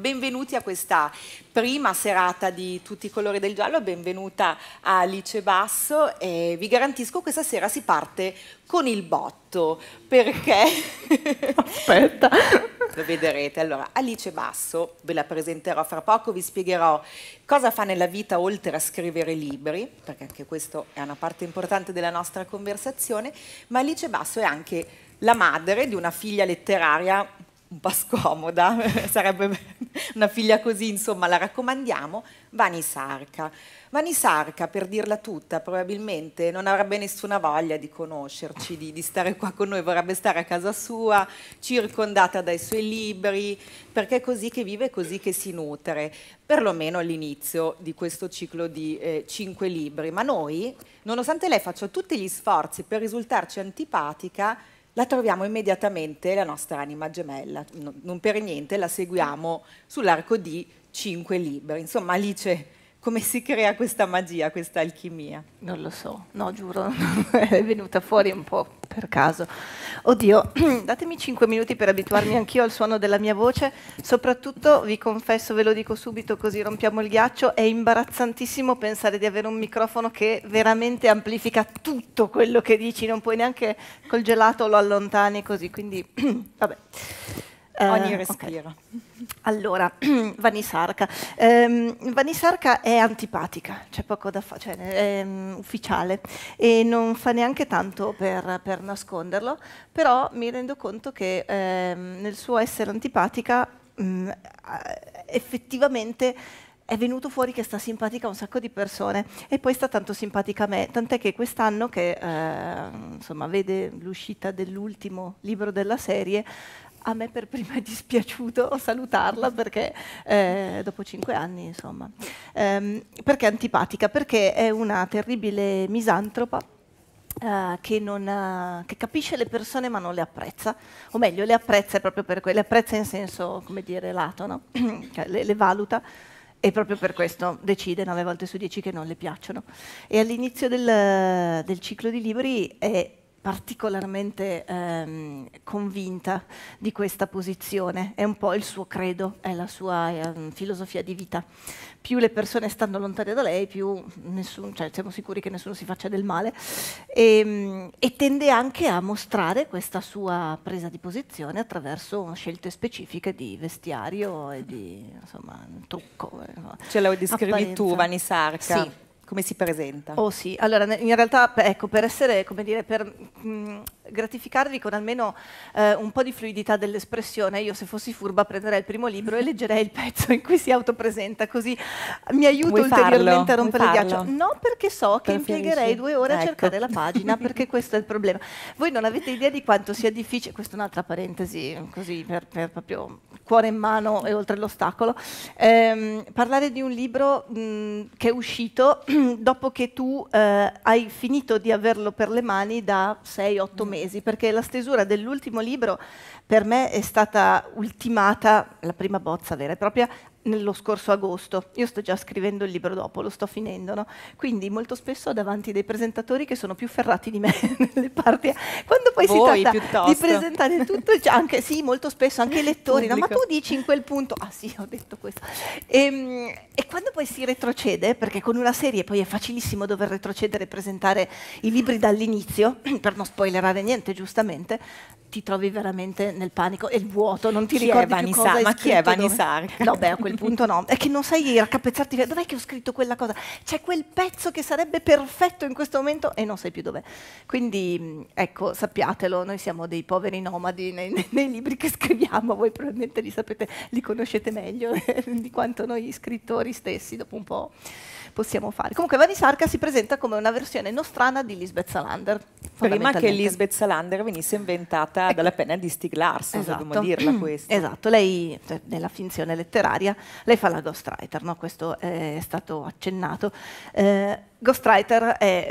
Benvenuti a questa prima serata di Tutti i colori del giallo, benvenuta a Alice Basso e vi garantisco questa sera si parte con il botto perché... Aspetta! Lo vedrete. Allora, Alice Basso, ve la presenterò fra poco, vi spiegherò cosa fa nella vita oltre a scrivere libri, perché anche questa è una parte importante della nostra conversazione, ma Alice Basso è anche la madre di una figlia letteraria un po' scomoda, sarebbe una figlia così, insomma, la raccomandiamo, Vani Sarca. Vani Sarca, per dirla tutta, probabilmente non avrebbe nessuna voglia di conoscerci, di, di, stare qua con noi, vorrebbe stare a casa sua, circondata dai suoi libri, perché è così che vive, è così che si nutre, perlomeno all'inizio di questo ciclo di eh, cinque libri. Ma noi, nonostante lei faccia tutti gli sforzi per risultarci antipatica, la troviamo immediatamente la nostra anima gemella, non per niente la seguiamo sull'arco di cinque libri, insomma lì c'è come si crea questa magia, questa alchimia? Non lo so, no, giuro, è venuta fuori un po' per caso. Oddio, datemi cinque minuti per abituarmi anch'io al suono della mia voce, soprattutto vi confesso, ve lo dico subito così rompiamo il ghiaccio, è imbarazzantissimo pensare di avere un microfono che veramente amplifica tutto quello che dici, non puoi neanche col gelato lo allontani così, quindi vabbè. Eh, Ogni respiro. Okay. Allora, Vanessa Arca. Um, Vanessa è antipatica, c'è poco da fare, cioè, è um, ufficiale e non fa neanche tanto per, per nasconderlo, però mi rendo conto che um, nel suo essere antipatica mm, eh, effettivamente è venuto fuori che sta simpatica a un sacco di persone e poi sta tanto simpatica a me, tant'è che quest'anno che eh, insomma, vede l'uscita dell'ultimo libro della serie a me per prima è dispiaciuto salutarla perché eh, dopo cinque anni, insomma. Ehm, perché è antipatica? Perché è una terribile misantropa. Eh, che, non, eh, che, capisce le persone ma non le apprezza, o meglio le apprezza proprio per quello, le apprezza in senso, come dire, lato, no? Cioè, le, le valuta, e proprio per questo decide 9 volte su 10 che non le piacciono. E all'inizio del, del, ciclo di libri è particolarmente ehm, convinta di questa posizione, è un po' il suo credo, è la sua ehm, filosofia di vita. Più le persone stanno lontane da lei, più nessun, cioè, siamo sicuri che nessuno si faccia del male e, ehm, e tende anche a mostrare questa sua presa di posizione attraverso scelte specifiche di vestiario e di insomma, trucco. Eh, Ce la descrivi apparenza. tu, Vani Sarca. Sì come si presenta? Oh sì, allora in realtà ecco, per essere, come dire, per mh, mm, gratificarvi con almeno eh, un po' di fluidità dell'espressione. Io se fossi furba prenderei il primo libro e leggerei il pezzo in cui si autopresenta, così mi aiuto Vuoi ulteriormente farlo? a rompere il ghiaccio. No, perché so che Preferisci? impiegherei due ore ecco. a cercare la pagina, perché questo è il problema. Voi non avete idea di quanto sia difficile, questa è un'altra parentesi, così per, per, proprio cuore in mano e oltre l'ostacolo, ehm, parlare di un libro mh, che è uscito dopo che tu eh, hai finito di averlo per le mani da 6-8 mesi mesi, perché la stesura dell'ultimo libro per me è stata ultimata, la prima bozza vera e propria, nello scorso agosto. Io sto già scrivendo il libro dopo, lo sto finendo, no? Quindi molto spesso ho davanti dei presentatori che sono più ferrati di me nelle parti. Quando poi Voi, si tratta piuttosto. di presentare tutto, cioè anche, sì, molto spesso anche i lettori, no? ma tu dici in quel punto, ah sì, ho detto questo. E, ehm, e, quando poi si retrocede, perché con una serie poi è facilissimo dover retrocedere e presentare i libri dall'inizio, per non spoilerare niente, giustamente, ti trovi veramente nel panico e il vuoto, non ti chi ricordi è più cosa Ma chi è Vanessa? No, beh, a quel quel punto no, è che non sai raccapezzarti, dov'è che ho scritto quella cosa? C'è quel pezzo che sarebbe perfetto in questo momento e non sai più dov'è. Quindi mm, ecco, sappiatelo, noi siamo dei poveri nomadi nei, nei, nei libri che scriviamo, voi probabilmente li sapete, li conoscete meglio di quanto noi scrittori stessi dopo un po' possiamo fare. Comunque Vani Sarca si presenta come una versione nostrana di Lisbeth Salander. Prima che Lisbeth Salander venisse inventata ecco. dalla penna di Stig Larsson, esatto. dobbiamo dirla mm, questa. Esatto, lei cioè, nella finzione letteraria, lei fa la ghostwriter, no? questo eh, è stato accennato. Eh, Ghostwriter è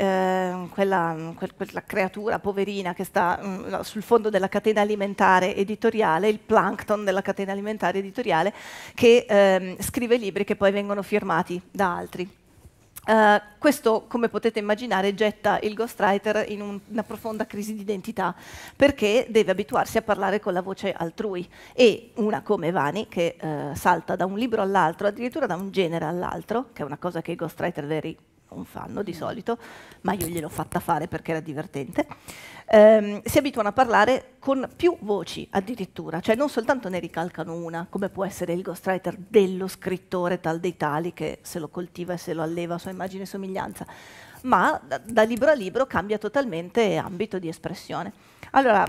eh, quella, quel, quella, creatura poverina che sta mh, mm, sul fondo della catena alimentare editoriale, il plankton della catena alimentare editoriale, che eh, scrive libri che poi vengono firmati da altri. Uh, questo, come potete immaginare, getta il ghostwriter in un, una profonda crisi di identità perché deve abituarsi a parlare con la voce altrui e una come Vani, che uh, salta da un libro all'altro, addirittura da un genere all'altro, che è una cosa che i ghostwriter veri non fanno di mm. solito, ma io gliel'ho fatta fare perché era divertente, ehm, si abituano a parlare con più voci addirittura, cioè non soltanto ne ricalcano una, come può essere il ghostwriter dello scrittore tal dei tali che se lo coltiva e se lo alleva a sua immagine e somiglianza, ma da, da libro a libro cambia totalmente ambito di espressione. Allora,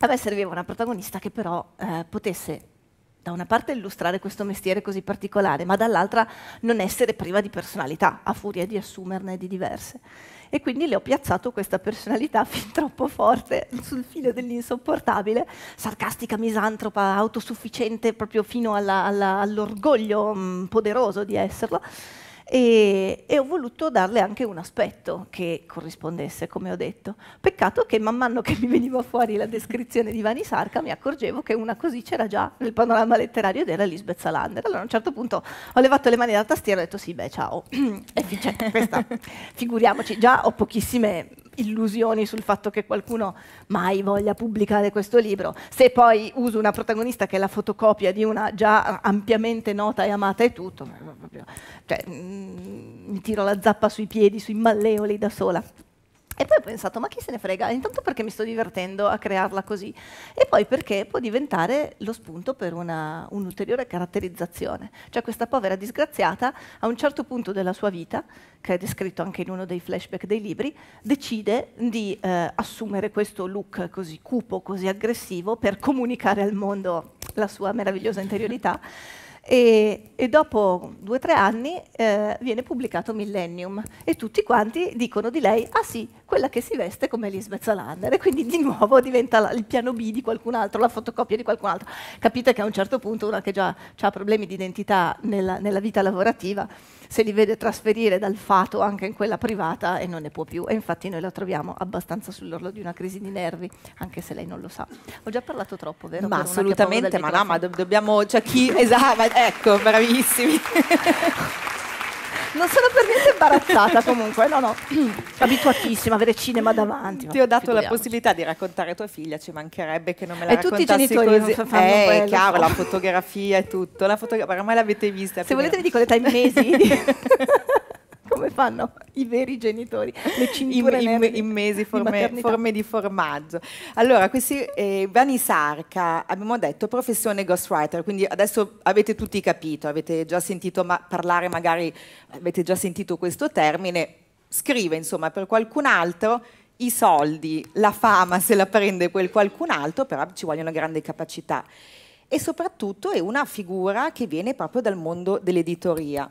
a me serviva una protagonista che però eh, potesse da una parte illustrare questo mestiere così particolare, ma dall'altra non essere priva di personalità, a furia di assumerne di diverse. E quindi le ho piazzato questa personalità fin troppo forte, sul filo dell'insopportabile, sarcastica, misantropa, autosufficiente, proprio fino all'orgoglio all mm, poderoso di esserlo e, e ho voluto darle anche un aspetto che corrispondesse, come ho detto. Peccato che man mano che mi veniva fuori la descrizione di Vani Sarca mi accorgevo che una così c'era già nel panorama letterario ed era Lisbeth Salander. Allora a un certo punto ho levato le mani dalla tastiera e ho detto sì, beh, ciao, efficiente cioè, questa, figuriamoci, già ho pochissime illusioni sul fatto che qualcuno mai voglia pubblicare questo libro. Se poi uso una protagonista che è la fotocopia di una già ampiamente nota e amata e tutto, cioè, mh, mm, mi tiro la zappa sui piedi, sui malleoli da sola. E poi ho pensato, ma chi se ne frega? Intanto perché mi sto divertendo a crearla così e poi perché può diventare lo spunto per un'ulteriore caratterizzazione. Cioè questa povera disgraziata a un certo punto della sua vita, che è descritto anche in uno dei flashback dei libri, decide di eh, assumere questo look così cupo, così aggressivo per comunicare al mondo la sua meravigliosa interiorità. E, e, dopo due o tre anni eh, viene pubblicato Millennium e tutti quanti dicono di lei, ah sì, quella che si veste come Lisbeth Salander e quindi di nuovo diventa la, il piano B di qualcun altro, la fotocopia di qualcun altro. Capite che a un certo punto una che già ha problemi di identità nella, nella vita lavorativa se li vede trasferire dal fato anche in quella privata e non ne può più. E infatti noi la troviamo abbastanza sull'orlo di una crisi di nervi, anche se lei non lo sa. Ho già parlato troppo, vero? Ma assolutamente, ma no, ma dobbiamo, cioè chi, esatto, ecco, bravissimi. Non sono per niente imbarazzata comunque, no, no, abituatissima a avere cinema davanti. Ti ho dato la possibilità di raccontare tua figlia, ci mancherebbe che non me la e raccontassi E tutti i genitori così. fanno eh, quello. chiaro, la fotografia e tutto, la fotografia, ormai l'avete vista. Se volete vi dico l'età in mesi. come fanno i veri genitori, le cinture in, in, in mesi, forme di, forme di, formaggio. Allora, questi eh, Vani Sarca, abbiamo detto professione ghostwriter, quindi adesso avete tutti capito, avete già sentito ma parlare magari, avete già sentito questo termine, scrive insomma per qualcun altro i soldi, la fama se la prende quel qualcun altro, però ci vuole una grande capacità. E soprattutto è una figura che viene proprio dal mondo dell'editoria,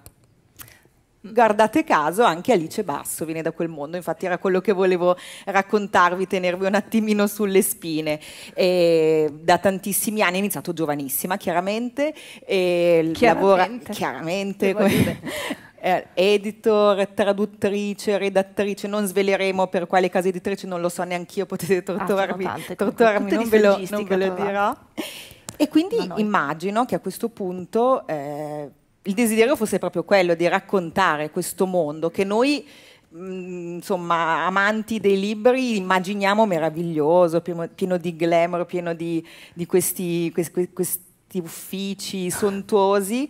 guardate caso anche Alice Basso viene da quel mondo, infatti era quello che volevo raccontarvi, tenervi un attimino sulle spine. E da tantissimi anni, è iniziato giovanissima chiaramente, e chiaramente. lavora chiaramente come eh, editor, traduttrice, redattrice, non sveleremo per quale casa editrice, non lo so neanche io, potete ah, torturarmi, torturarmi non, ve lo, non ve lo dirò. E quindi immagino che a questo punto... Eh, il desiderio fosse proprio quello di raccontare questo mondo che noi mm, insomma, amanti dei libri, immaginiamo meraviglioso, pieno, pieno di glamour, pieno di, di questi, questi, questi, uffici sontuosi.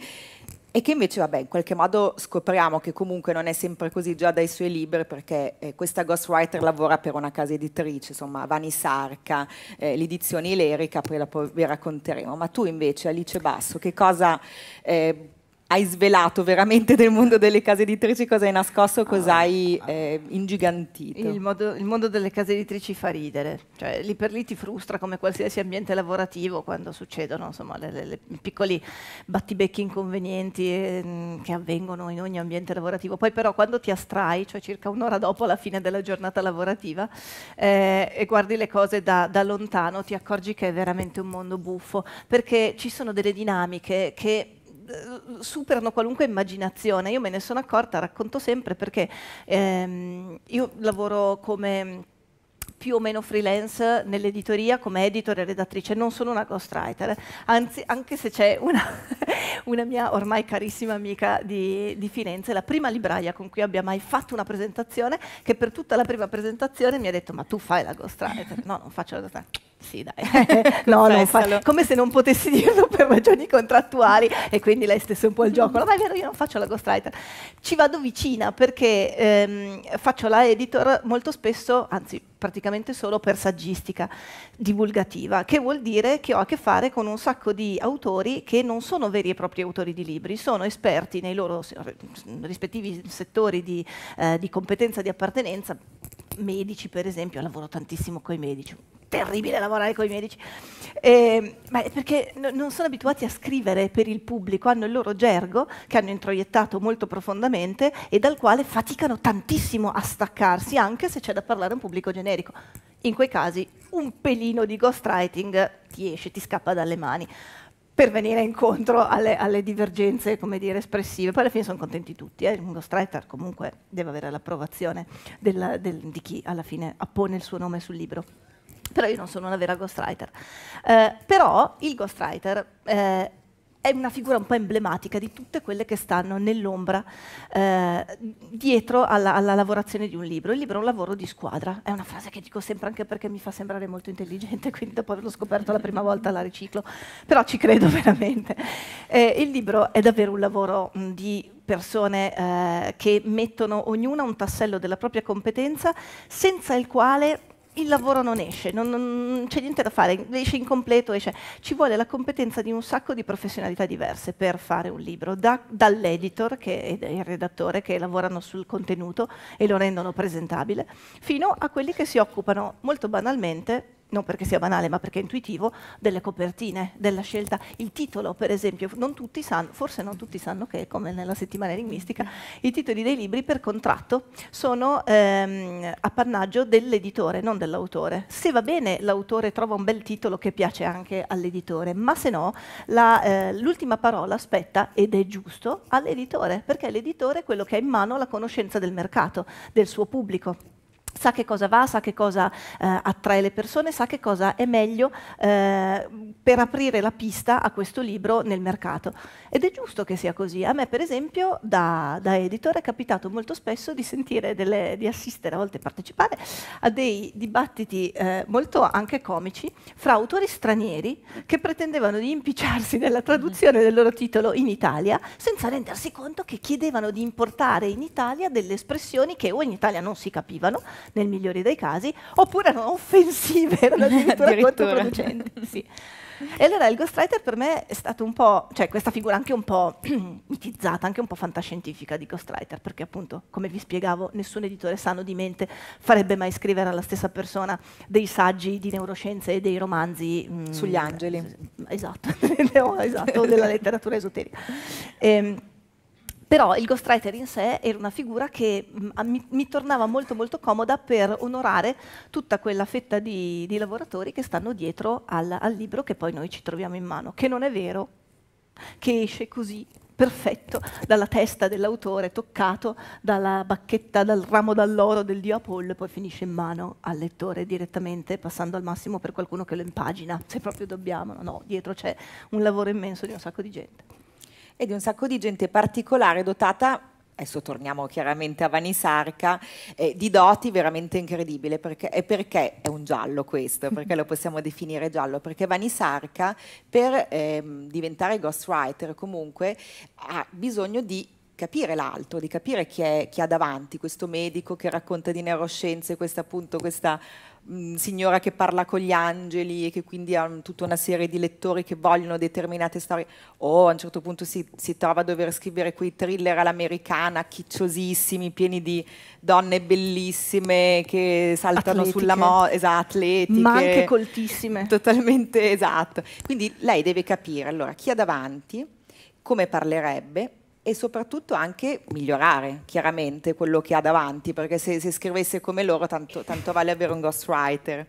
E che invece, vabbè, in qualche modo scopriamo che comunque non è sempre così già dai suoi libri, perché eh, questa ghostwriter lavora per una casa editrice, insomma, Vani Sarca, eh, l'edizione Ilerica, poi la vi racconteremo. Ma tu invece, Alice Basso, che cosa... Eh, hai svelato veramente del mondo delle case editrici, cosa hai nascosto, ah, cosa hai ah. eh, ingigantito? Il, modo, il, mondo delle case editrici fa ridere, cioè lì per lì ti frustra come qualsiasi ambiente lavorativo quando succedono insomma, le, le, le piccoli battibecchi inconvenienti eh, che avvengono in ogni ambiente lavorativo. Poi però quando ti astrai, cioè circa un'ora dopo la fine della giornata lavorativa, eh, e guardi le cose da, da lontano, ti accorgi che è veramente un mondo buffo, perché ci sono delle dinamiche che eh, superano qualunque immaginazione. Io me ne sono accorta, racconto sempre, perché ehm, io lavoro come più o meno freelance nell'editoria come editor e redattrice, non sono una ghostwriter, anzi anche se c'è una, una mia ormai carissima amica di, di, Firenze, la prima libraia con cui abbia mai fatto una presentazione, che per tutta la prima presentazione mi ha detto ma tu fai la ghostwriter, no non faccio la ghostwriter sì, dai. Eh, no, no, fa... come se non potessi dirlo per ragioni contrattuali e quindi lei stesse un po' il mm. gioco. No, ma è vero, io non faccio la ghostwriter. Ci vado vicina perché ehm, faccio la editor molto spesso, anzi praticamente solo per saggistica divulgativa, che vuol dire che ho a che fare con un sacco di autori che non sono veri e propri autori di libri, sono esperti nei loro rispettivi settori di, eh, di competenza di appartenenza, medici per esempio, lavoro tantissimo con i medici, terribile lavorare con i medici. Eh, ma è perché no, non sono abituati a scrivere per il pubblico, hanno il loro gergo che hanno introiettato molto profondamente e dal quale faticano tantissimo a staccarsi, anche se c'è da parlare a un pubblico generico. In quei casi un pelino di ghostwriting ti esce, ti scappa dalle mani per venire incontro alle, alle divergenze dire, espressive. Poi alla fine sono contenti tutti, eh? un ghostwriter comunque deve avere l'approvazione della, del, di chi alla fine appone il suo nome sul libro però io non sono una vera ghostwriter. Eh, però il ghostwriter eh, è una figura un po' emblematica di tutte quelle che stanno nell'ombra eh, dietro alla, alla, lavorazione di un libro. Il libro è un lavoro di squadra, è una frase che dico sempre anche perché mi fa sembrare molto intelligente, quindi dopo averlo scoperto la prima volta la riciclo, però ci credo veramente. Eh, il libro è davvero un lavoro mh, di persone eh, che mettono ognuna un tassello della propria competenza senza il quale il lavoro non esce, non, non c'è niente da fare, esce incompleto, esce. Ci vuole la competenza di un sacco di professionalità diverse per fare un libro, da, dall'editor che è il redattore che lavorano sul contenuto e lo rendono presentabile, fino a quelli che si occupano molto banalmente non perché sia banale, ma perché è intuitivo, delle copertine, della scelta. Il titolo, per esempio, non sanno, forse non tutti sanno che, come nella settimana linguistica, i titoli dei libri per contratto sono ehm, appannaggio dell'editore, non dell'autore. Se va bene, l'autore trova un bel titolo che piace anche all'editore, ma se no, eh, l'ultima eh, parola spetta, ed è giusto, all'editore, perché l'editore è quello che ha in mano la conoscenza del mercato, del suo pubblico sa che cosa va, sa che cosa eh, attrae le persone, sa che cosa è meglio eh, per aprire la pista a questo libro nel mercato. Ed è giusto che sia così. A me, per esempio, da, da editore è capitato molto spesso di sentire, delle, di assistere, a volte partecipare, a dei dibattiti eh, molto anche comici fra autori stranieri che pretendevano di impicciarsi nella mm-hmm. traduzione del loro titolo in Italia senza rendersi conto che chiedevano di importare in Italia delle espressioni che o in Italia non si capivano, nel migliore dei casi, oppure erano offensive, erano addirittura, addirittura. controproducenti. sì. E allora il ghostwriter per me è stato un po', cioè questa figura anche un po' mitizzata, anche un po' fantascientifica di ghostwriter, perché appunto, come vi spiegavo, nessun editore sano di mente farebbe mai scrivere alla stessa persona dei saggi di neuroscienze e dei romanzi mh, mm, sugli angeli. Esatto, esatto della letteratura esoterica. E, ehm, però il ghostwriter in sé era una figura che mm, mi, mi, tornava molto molto comoda per onorare tutta quella fetta di, di lavoratori che stanno dietro al, al, libro che poi noi ci troviamo in mano, che non è vero, che esce così perfetto dalla testa dell'autore, toccato dalla bacchetta, dal ramo d'alloro del dio Apollo e poi finisce in mano al lettore direttamente, passando al massimo per qualcuno che lo impagina, se proprio dobbiamo, no, no dietro c'è un lavoro immenso di un sacco di gente e di un sacco di gente particolare dotata adesso torniamo chiaramente a Vani Sarca, eh, di doti veramente incredibile, perché, e perché è un giallo questo, perché lo possiamo definire giallo, perché Vani Sarca per eh, diventare ghostwriter comunque ha bisogno di capire l'altro, di capire chi, è, chi ha davanti, questo medico che racconta di neuroscienze, questa appunto questa mh, mm, signora che parla con gli angeli e che quindi ha mm, tutta una serie di lettori che vogliono determinate storie, o oh, a un certo punto si, si, trova a dover scrivere quei thriller all'americana, chicciosissimi, pieni di donne bellissime che saltano atletiche. sulla moda, esatto, atletiche. Ma anche coltissime. Totalmente, esatto. Quindi lei deve capire, allora, chi ha davanti, come parlerebbe, e soprattutto anche migliorare chiaramente quello che ha davanti, perché se, se scrivesse come loro tanto, tanto vale avere un ghostwriter.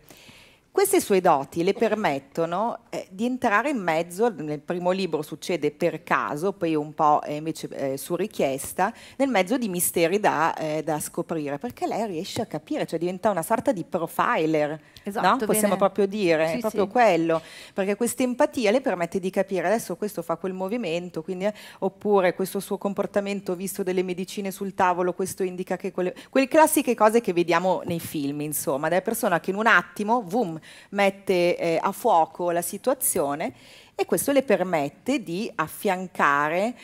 Queste sue doti le permettono eh, di entrare in mezzo, nel primo libro succede per caso, poi un po' eh, invece eh, su richiesta, nel mezzo di misteri da, eh, da, scoprire, perché lei riesce a capire, cioè diventa una sorta di profiler, esatto, no? possiamo bene. proprio dire, sì, è proprio sì. quello, perché questa empatia le permette di capire adesso questo fa quel movimento, quindi, oppure questo suo comportamento visto delle medicine sul tavolo, questo indica che quelle, quelle classiche cose che vediamo nei film, insomma, della persona che in un attimo, boom, mette eh, a fuoco la situazione e questo le permette di affiancare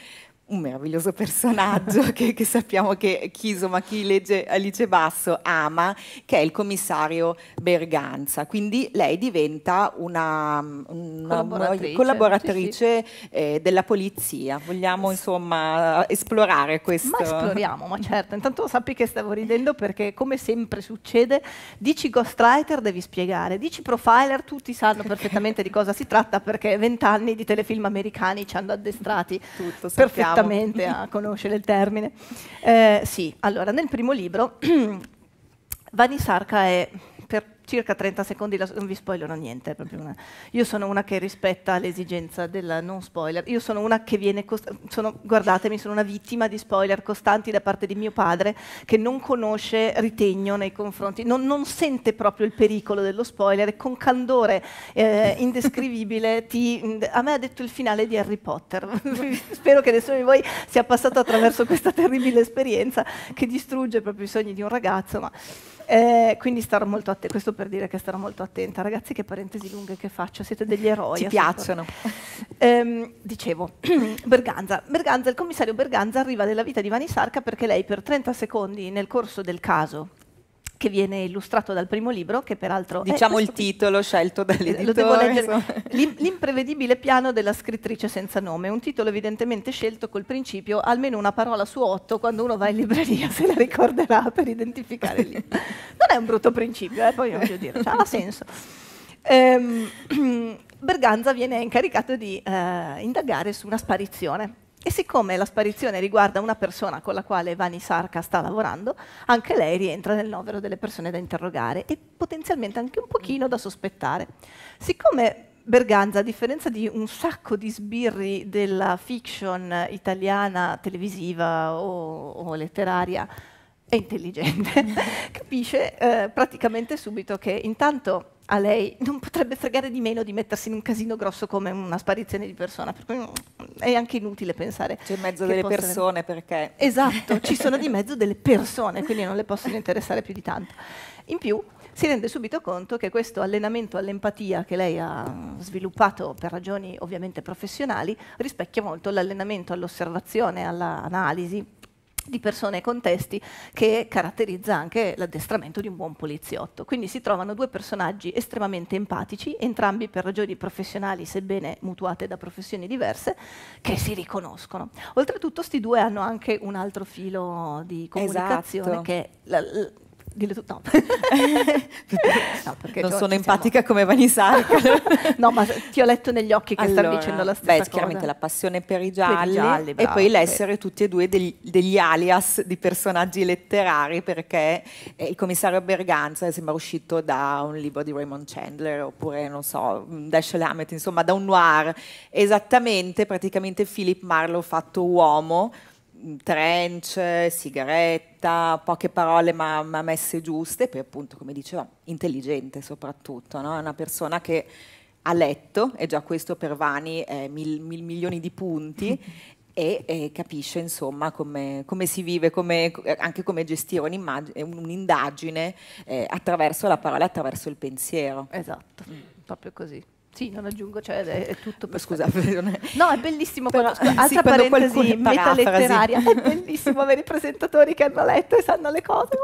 un meraviglioso personaggio che, che, sappiamo che chi, insomma, chi legge Alice Basso ama, che è il commissario Berganza. Quindi lei diventa una, mm, una collaboratrice, collaboratrice sì, sì. Eh, della polizia. Vogliamo insomma esplorare questo. Ma esploriamo, ma certo. Intanto sappi che stavo ridendo perché come sempre succede, dici ghostwriter devi spiegare, dici profiler tutti sanno perfettamente di cosa si tratta perché vent'anni di telefilm americani ci hanno addestrati Tutto, perfettamente perfettamente a conoscere il termine. Eh, sì, allora, nel primo libro Vani Sarca è circa 30 secondi, la, non vi spoilerò niente. Una, io sono una che rispetta l'esigenza del non spoiler. Io sono una che viene, sono, guardatemi, sono una vittima di spoiler costanti da parte di mio padre che non conosce ritegno nei confronti, non, non sente proprio il pericolo dello spoiler e con candore eh, indescrivibile ti, a me ha detto il finale di Harry Potter. Spero che nessuno di voi sia passato attraverso questa terribile esperienza che distrugge proprio i sogni di un ragazzo. Ma eh, quindi starò molto attenta, questo per dire che starò molto attenta. Ragazzi, che parentesi lunghe che faccio, siete degli eroi. Ci piacciono. Eh, dicevo, Berganza. Berganza. il commissario Berganza arriva della vita di Vani perché lei per 30 secondi nel corso del caso che viene illustrato dal primo libro, che peraltro... Diciamo il titolo scelto dall'editore. L'imprevedibile piano della scrittrice senza nome, un titolo evidentemente scelto col principio almeno una parola su otto quando uno va in libreria se la ricorderà per identificare il libro. Non è un brutto principio, eh, poi voglio dire, cioè, ha senso. Ehm, Berganza viene incaricato di eh, indagare su una sparizione e siccome la sparizione riguarda una persona con la quale Vani Sarca sta lavorando, anche lei rientra nel novero delle persone da interrogare e potenzialmente anche un pochino da sospettare. Siccome Berganza, a differenza di un sacco di sbirri della fiction italiana, televisiva o, o letteraria, è intelligente, capisce eh, praticamente subito che intanto a lei non potrebbe fregare di meno di mettersi in un casino grosso come una sparizione di persona, per cui mm, è anche inutile pensare. C'è in mezzo delle possano... persone perché... Esatto, ci sono di mezzo delle persone, quindi non le possono interessare più di tanto. In più si rende subito conto che questo allenamento all'empatia che lei ha sviluppato per ragioni ovviamente professionali rispecchia molto l'allenamento all'osservazione, all'analisi di persone e contesti che caratterizza anche l'addestramento di un buon poliziotto. Quindi si trovano due personaggi estremamente empatici, entrambi per ragioni professionali, sebbene mutuate da professioni diverse, che si riconoscono. Oltretutto questi due hanno anche un altro filo di comunicazione esatto. che la, la, Dillo tu, no. no non sono empatica siamo... come Vanissari. no, ma ti ho letto negli occhi che allora, stanno dicendo la stessa beh, cosa. chiaramente la passione per i gialli, per i gialli bravo, e poi l'essere tutti e due degli, degli, alias di personaggi letterari perché eh, il commissario Berganza sembra uscito da un libro di Raymond Chandler oppure, non so, mm, Dashiell Hammett, insomma da un noir. Esattamente, praticamente Philip Marlowe fatto uomo Mm, trench, sigaretta, poche parole ma, ma, messe giuste, poi appunto come diceva, intelligente soprattutto, no? una persona che ha letto, e già questo per Vani è mil, mil milioni di punti, e, e, capisce insomma come, come si vive, come, anche come gestire un'immagine, un'indagine eh, attraverso la parola, attraverso il pensiero. Esatto, mm. proprio così. Sì, non aggiungo, cioè è, è tutto per Scusa, no, è bellissimo Però, quando, sì, altra quando parentesi metaletteraria, è bellissimo avere i presentatori che hanno letto e sanno le cose,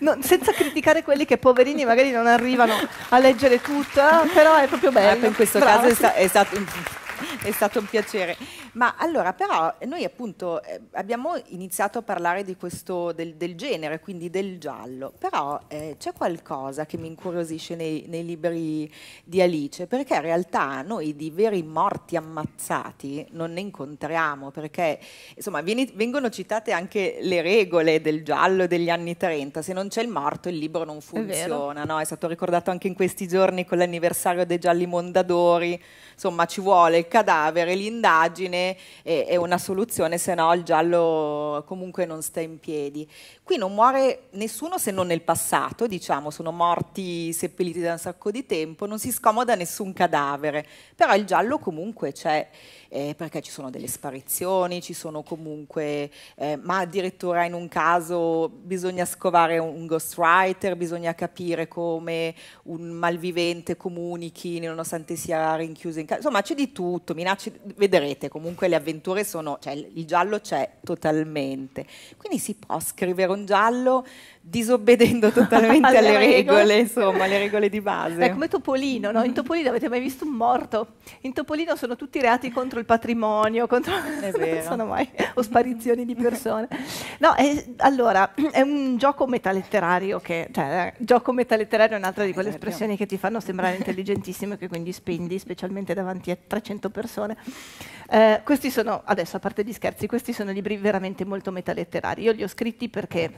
no, senza criticare quelli che poverini magari non arrivano a leggere tutto, eh, però è proprio ecco, bello. Ecco, in questo Brava, caso sì. è, sta, è, stato, è stato un piacere. Ma allora, però, noi appunto eh, abbiamo iniziato a parlare di questo, del, del genere, quindi del giallo, però eh, c'è qualcosa che mi incuriosisce nei, nei, libri di Alice, perché in realtà noi di veri morti ammazzati non ne incontriamo, perché insomma vieni, vengono citate anche le regole del giallo degli anni 30, se non c'è il morto il libro non funziona, è, no? è stato ricordato anche in questi giorni con l'anniversario dei gialli Mondadori, insomma ci vuole il cadavere, l'indagine, è, è una soluzione, se no il giallo comunque non sta in piedi. Qui non muore nessuno se non nel passato, diciamo, sono morti seppelliti da un sacco di tempo, non si scomoda nessun cadavere, però il giallo comunque c'è eh, perché ci sono delle sparizioni, ci sono comunque, eh, ma addirittura in un caso bisogna scovare un ghostwriter, bisogna capire come un malvivente comunichi nonostante sia rinchiuso in casa, insomma c'è di tutto, minacce, vedrete comunque le avventure sono, cioè il giallo c'è totalmente, quindi si può scrivere un giallo disobbedendo totalmente alle, regole, insomma, alle regole di base. È come Topolino, no? In Topolino avete mai visto un morto? In Topolino sono tutti reati contro il patrimonio, contro... non mai... o sparizioni di persone. No, è, allora, è un gioco metaletterario che, cioè, eh, gioco metaletterario è un'altra di quelle espressioni che ti fanno sembrare intelligentissimo e che quindi spendi, specialmente davanti a 300 persone. Eh, questi sono, adesso a parte gli scherzi, questi sono libri veramente molto metaletterari. Io li ho scritti perché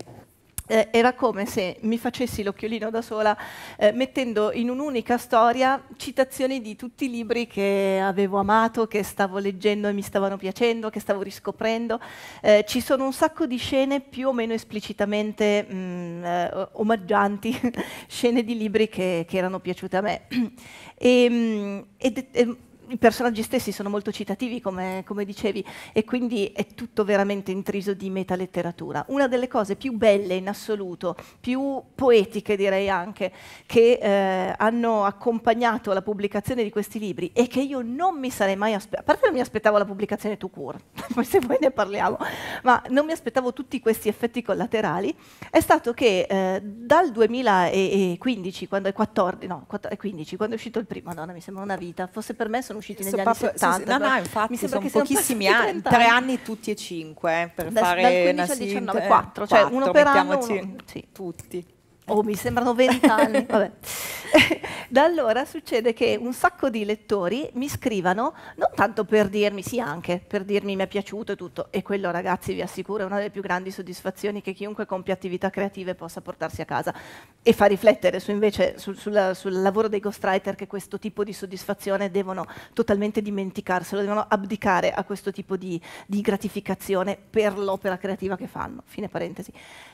eh, era come se mi facessi l'occhiolino da sola eh, mettendo in un'unica storia citazioni di tutti i libri che avevo amato, che stavo leggendo e mi stavano piacendo, che stavo riscoprendo. Eh, ci sono un sacco di scene più o meno esplicitamente mh, mm, eh, omaggianti, scene di libri che, che, erano piaciute a me. e, mh, mm, ed, e i personaggi stessi sono molto citativi, come, come, dicevi, e quindi è tutto veramente intriso di metaletteratura. Una delle cose più belle in assoluto, più poetiche direi anche, che eh, hanno accompagnato la pubblicazione di questi libri e che io non mi sarei mai aspettato, a parte non mi aspettavo la pubblicazione tu cur, poi se poi ne parliamo, ma non mi aspettavo tutti questi effetti collaterali, è stato che eh, dal 2015, quando è, 14, no, 14, quando è uscito il primo, madonna mi sembra una vita, forse per me sono usciti negli anni 70. No, no, infatti, mi sembra sono che pochissimi anni, tre anni tutti e cinque per da, fare dal 15 al 19, 4, cioè uno per anno, uno, sì. tutti oh, mi sembrano vent'anni, da allora succede che un sacco di lettori mi scrivano, non tanto per dirmi sì anche, per dirmi mi è piaciuto e tutto, e quello ragazzi vi assicuro è una delle più grandi soddisfazioni che chiunque compie attività creative possa portarsi a casa e fa riflettere su, invece sul, sulla, sul lavoro dei ghostwriter che questo tipo di soddisfazione devono totalmente dimenticarselo, devono abdicare a questo tipo di, di gratificazione per l'opera creativa che fanno, fine parentesi.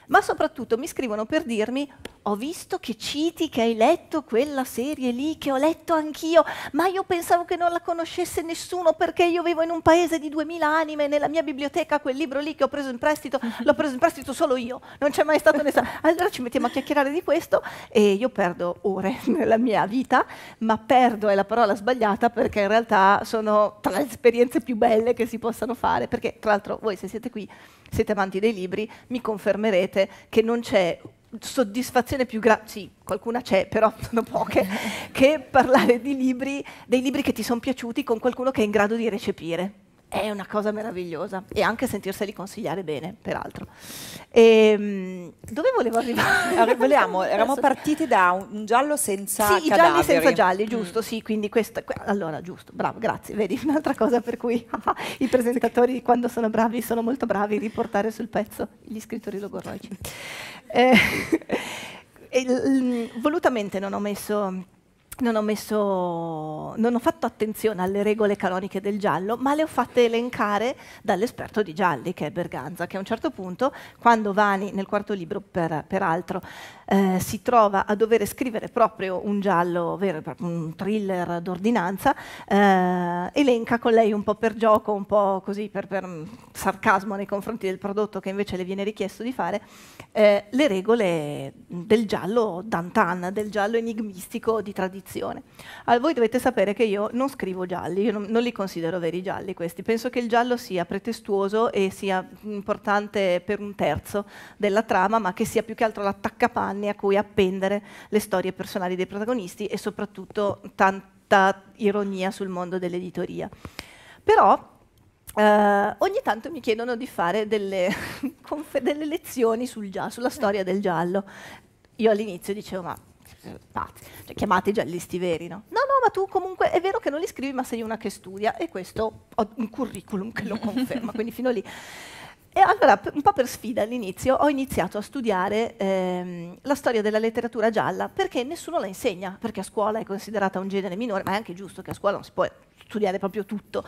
Ma soprattutto mi scrivono per dirmi ho visto che citi che hai letto quella serie lì che ho letto anch'io, ma io pensavo che non la conoscesse nessuno perché io vivo in un paese di duemila anime, nella mia biblioteca quel libro lì che ho preso in prestito, l'ho preso in prestito solo io, non c'è mai stato nessuno. Allora ci mettiamo a chiacchierare di questo e io perdo ore nella mia vita, ma perdo è la parola sbagliata perché in realtà sono tra le esperienze più belle che si possano fare, perché tra l'altro voi se siete qui siete amanti dei libri, mi confermerete che non c'è soddisfazione più grande, sì, qualcuna c'è, però sono poche, che parlare di libri, dei libri che ti sono piaciuti con qualcuno che è in grado di recepire. È una cosa meravigliosa e anche sentirseli consigliare bene, peraltro. E, ehm, dove volevo arrivare? Allora, volevamo, eravamo partiti da un, giallo senza sì, cadaveri. Sì, gialli senza gialli, mm. giusto, mm. sì, quindi questo. Allora, giusto, bravo, grazie. Vedi, un'altra cosa per cui i presentatori quando sono bravi sono molto bravi a riportare sul pezzo gli scrittori logorroici. Eh, volutamente non ho messo non ho, messo, non ho fatto attenzione alle regole canoniche del giallo, ma le ho fatte elencare dall'esperto di gialli, che è Berganza, che a un certo punto, quando Vani, nel quarto libro per, peraltro, eh, si trova a dover scrivere proprio un giallo vero, un thriller d'ordinanza, eh, elenca con lei un po' per gioco, un po' così per, per, sarcasmo nei confronti del prodotto che invece le viene richiesto di fare, eh, le regole del giallo d'antan, del giallo enigmistico di tradizione tradizione. Allora, voi dovete sapere che io non scrivo gialli, io non, non, li considero veri gialli questi, penso che il giallo sia pretestuoso e sia importante per un terzo della trama, ma che sia più che altro l'attaccapanni a cui appendere le storie personali dei protagonisti e soprattutto tanta ironia sul mondo dell'editoria. Però Uh, ogni tanto mi chiedono di fare delle, delle lezioni sul giallo, sulla storia del giallo. Io all'inizio dicevo, ma Pazzi. Cioè, chiamate i giallisti veri, no? No, no, ma tu comunque è vero che non li scrivi, ma sei una che studia e questo ho un curriculum che lo conferma, quindi fino lì. E allora, un po' per sfida all'inizio, ho iniziato a studiare ehm, la storia della letteratura gialla, perché nessuno la insegna, perché a scuola è considerata un genere minore, ma è anche giusto che a scuola non si può studiare proprio tutto.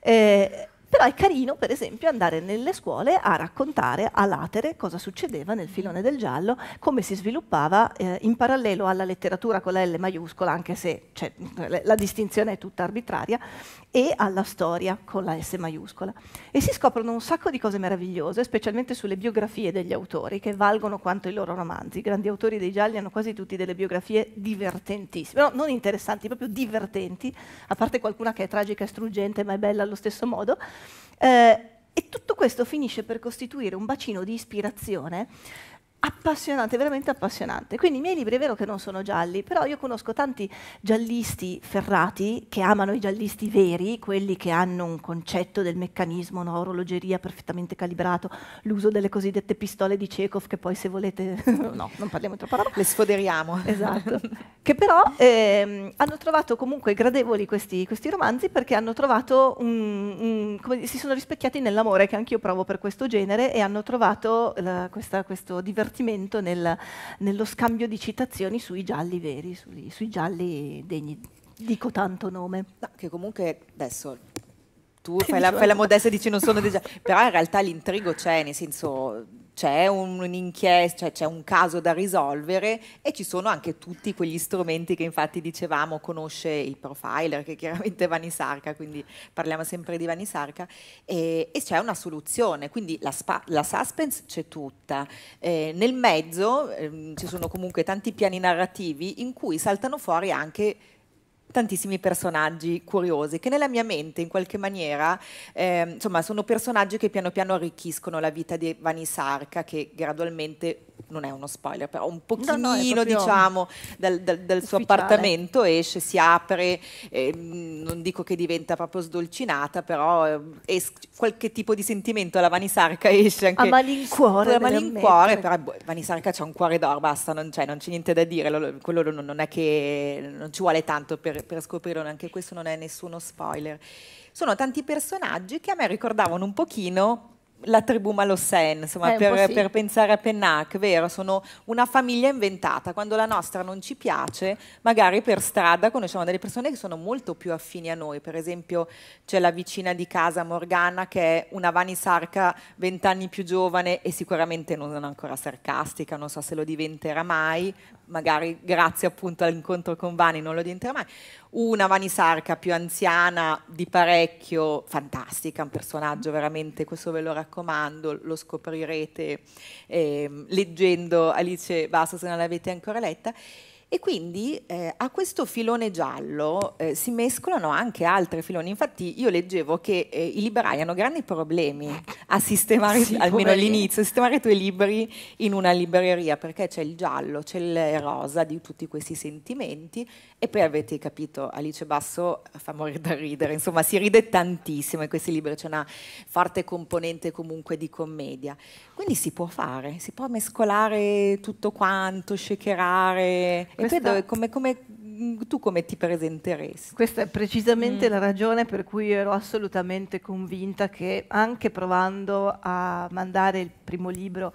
Eh, però è carino per esempio andare nelle scuole a raccontare a latere cosa succedeva nel filone del giallo, come si sviluppava eh, in parallelo alla letteratura con la L maiuscola, anche se cioè, la distinzione è tutta arbitraria, e alla storia con la S maiuscola. E si scoprono un sacco di cose meravigliose, specialmente sulle biografie degli autori, che valgono quanto i loro romanzi. I grandi autori dei gialli hanno quasi tutti delle biografie divertentissime, no, non interessanti, proprio divertenti, a parte qualcuna che è tragica e struggente, ma è bella allo stesso modo. Eh, e tutto questo finisce per costituire un bacino di ispirazione appassionante, veramente appassionante. Quindi i miei libri è vero che non sono gialli, però io conosco tanti giallisti ferrati che amano i giallisti veri, quelli che hanno un concetto del meccanismo, una orologeria perfettamente calibrato, l'uso delle cosiddette pistole di Chekhov che poi se volete... no, non parliamo troppo parola. Le sfoderiamo. Esatto. che però ehm, hanno trovato comunque gradevoli questi, questi romanzi perché hanno trovato un, un, si sono rispecchiati nell'amore che anch'io provo per questo genere e hanno trovato la, eh, questa, questo divertimento divertimento nel, nello scambio di citazioni sui gialli veri, sui, sui gialli degni, dico tanto nome. No, che comunque adesso tu fai la, fai la modesta e dici non sono déjà... però in realtà l'intrigo c'è, nel senso c'è un, un'inchiesta, cioè c'è un caso da risolvere e ci sono anche tutti quegli strumenti che infatti dicevamo conosce il profiler, che chiaramente è Vani Sarca, quindi parliamo sempre di Vani Sarca, e, e c'è una soluzione, quindi la, spa, la suspense c'è tutta. Eh, nel mezzo eh, ci sono comunque tanti piani narrativi in cui saltano fuori anche tantissimi personaggi curiosi che nella mia mente in qualche maniera eh, insomma sono personaggi che piano piano arricchiscono la vita di Vani Sarca che gradualmente non è uno spoiler però un pochino no, no, diciamo dal, dal, dal suo appartamento esce si apre eh, non dico che diventa proprio sdolcinata però eh, es- qualche tipo di sentimento alla Vani Sarca esce anche a malincuore a malincuore però boh, Vani Sarca c'ha un cuore d'oro basta non c'è, non c'è niente da dire quello non, non è che non ci vuole tanto per per scoprirlo, anche questo non è nessuno spoiler. Sono tanti personaggi che a me ricordavano un pochino la tribù Malossen, insomma, eh, per, sì. per, pensare a Pennac, vero? Sono una famiglia inventata. Quando la nostra non ci piace, magari per strada conosciamo delle persone che sono molto più affini a noi. Per esempio, c'è la vicina di casa Morgana, che è una Vani Sarca vent'anni più giovane e sicuramente non è ancora sarcastica, non so se lo diventerà mai, magari grazie appunto all'incontro con Vani non lo diventerà mai, una Vani Sarca più anziana di parecchio, fantastica, un personaggio veramente, questo ve lo raccomando, lo scoprirete eh, leggendo Alice Bastos se non l'avete ancora letta, e quindi eh, a questo filone giallo eh, si mescolano anche altri filoni. Infatti io leggevo che eh, i liberali hanno grandi problemi a sistemare, sì, almeno all'inizio, a sistemare i tuoi libri in una libreria, perché c'è il giallo, c'è il rosa di tutti questi sentimenti e poi avete capito, Alice Basso fa morire da ridere, insomma si ride tantissimo in questi libri, c'è una forte componente comunque di commedia. Quindi si può fare, si può mescolare tutto quanto, shakerare. Questa... E poi come, come mm, tu come ti presenteresti? Questa è precisamente mm. la ragione per cui ero assolutamente convinta che anche provando a mandare il primo libro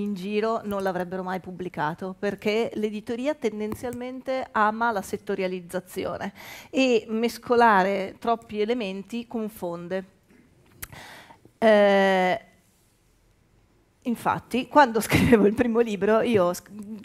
in giro non l'avrebbero mai pubblicato perché l'editoria tendenzialmente ama la settorializzazione e mescolare troppi elementi confonde. Eh, Infatti, quando scrivevo il primo libro, io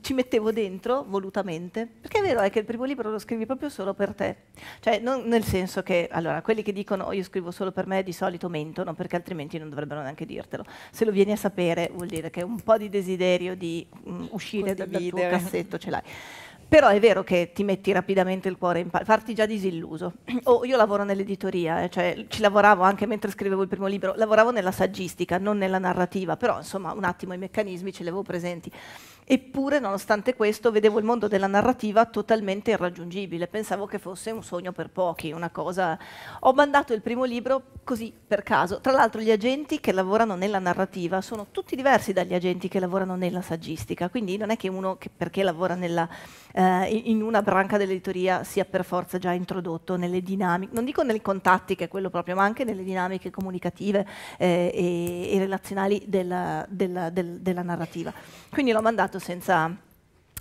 ci mettevo dentro volutamente, perché è vero è che il primo libro lo scrivi proprio solo per te. Cioè, non nel senso che, allora, quelli che dicono oh, io scrivo solo per me di solito mentono, perché altrimenti non dovrebbero neanche dirtelo. Se lo vieni a sapere vuol dire che un po' di desiderio di mh, mm, uscire dal tuo cassetto ce l'hai. Però è vero che ti metti rapidamente il cuore in pace, parti già disilluso. Oh, io lavoro nell'editoria, eh, cioè ci lavoravo anche mentre scrivevo il primo libro, lavoravo nella saggistica, non nella narrativa, però insomma un attimo i meccanismi ce li avevo presenti. Eppure, nonostante questo, vedevo il mondo della narrativa totalmente irraggiungibile. Pensavo che fosse un sogno per pochi, una cosa... Ho mandato il primo libro così, per caso. Tra l'altro gli agenti che lavorano nella narrativa sono tutti diversi dagli agenti che lavorano nella saggistica, quindi non è che uno che perché lavora nella, eh, in una branca dell'editoria sia per forza già introdotto nelle dinamiche, non dico nei contatti, che è quello proprio, ma anche nelle dinamiche comunicative eh, e, e, relazionali della, della, del, della narrativa. Quindi l'ho mandato stato senza,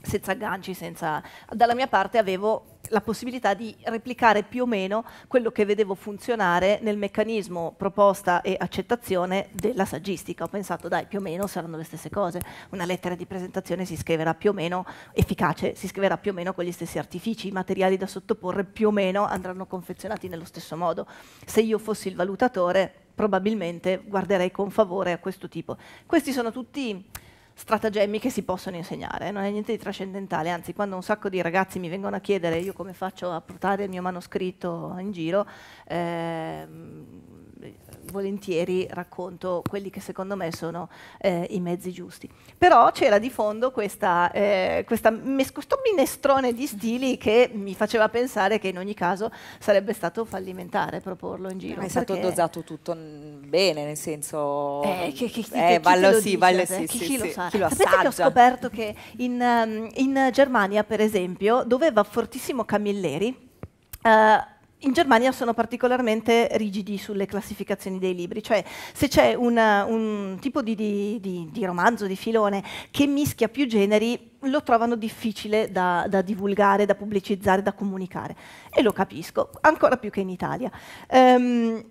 senza agganci, senza... dalla mia parte avevo la possibilità di replicare più o meno quello che vedevo funzionare nel meccanismo proposta e accettazione della saggistica. Ho pensato, dai, più o meno saranno le stesse cose. Una lettera di presentazione si scriverà più o meno efficace, si scriverà più o meno con gli stessi artifici, i materiali da sottoporre più o meno andranno confezionati nello stesso modo. Se io fossi il valutatore, probabilmente guarderei con favore a questo tipo. Questi sono tutti stratagemmi che si possono insegnare, non è niente di trascendentale, anzi quando un sacco di ragazzi mi vengono a chiedere io come faccio a portare il mio manoscritto in giro, ehm, volentieri racconto quelli che secondo me sono eh, i mezzi giusti. Però c'era di fondo questa, eh, questa questo minestrone di stili che mi faceva pensare che in ogni caso sarebbe stato fallimentare proporlo in giro. Ma è stato dosato tutto bene, nel senso... Eh, che, che, che, eh, vallo sì, dice, sì, eh, sì, chi, sì, lo sa? Chi lo Sapete che ho scoperto che in, um, in Germania, per esempio, doveva fortissimo Camilleri, Uh, in Germania sono particolarmente rigidi sulle classificazioni dei libri, cioè se c'è una, un tipo di, di, di, di, romanzo, di filone che mischia più generi, lo trovano difficile da, da, divulgare, da pubblicizzare, da comunicare. E lo capisco, ancora più che in Italia. Um,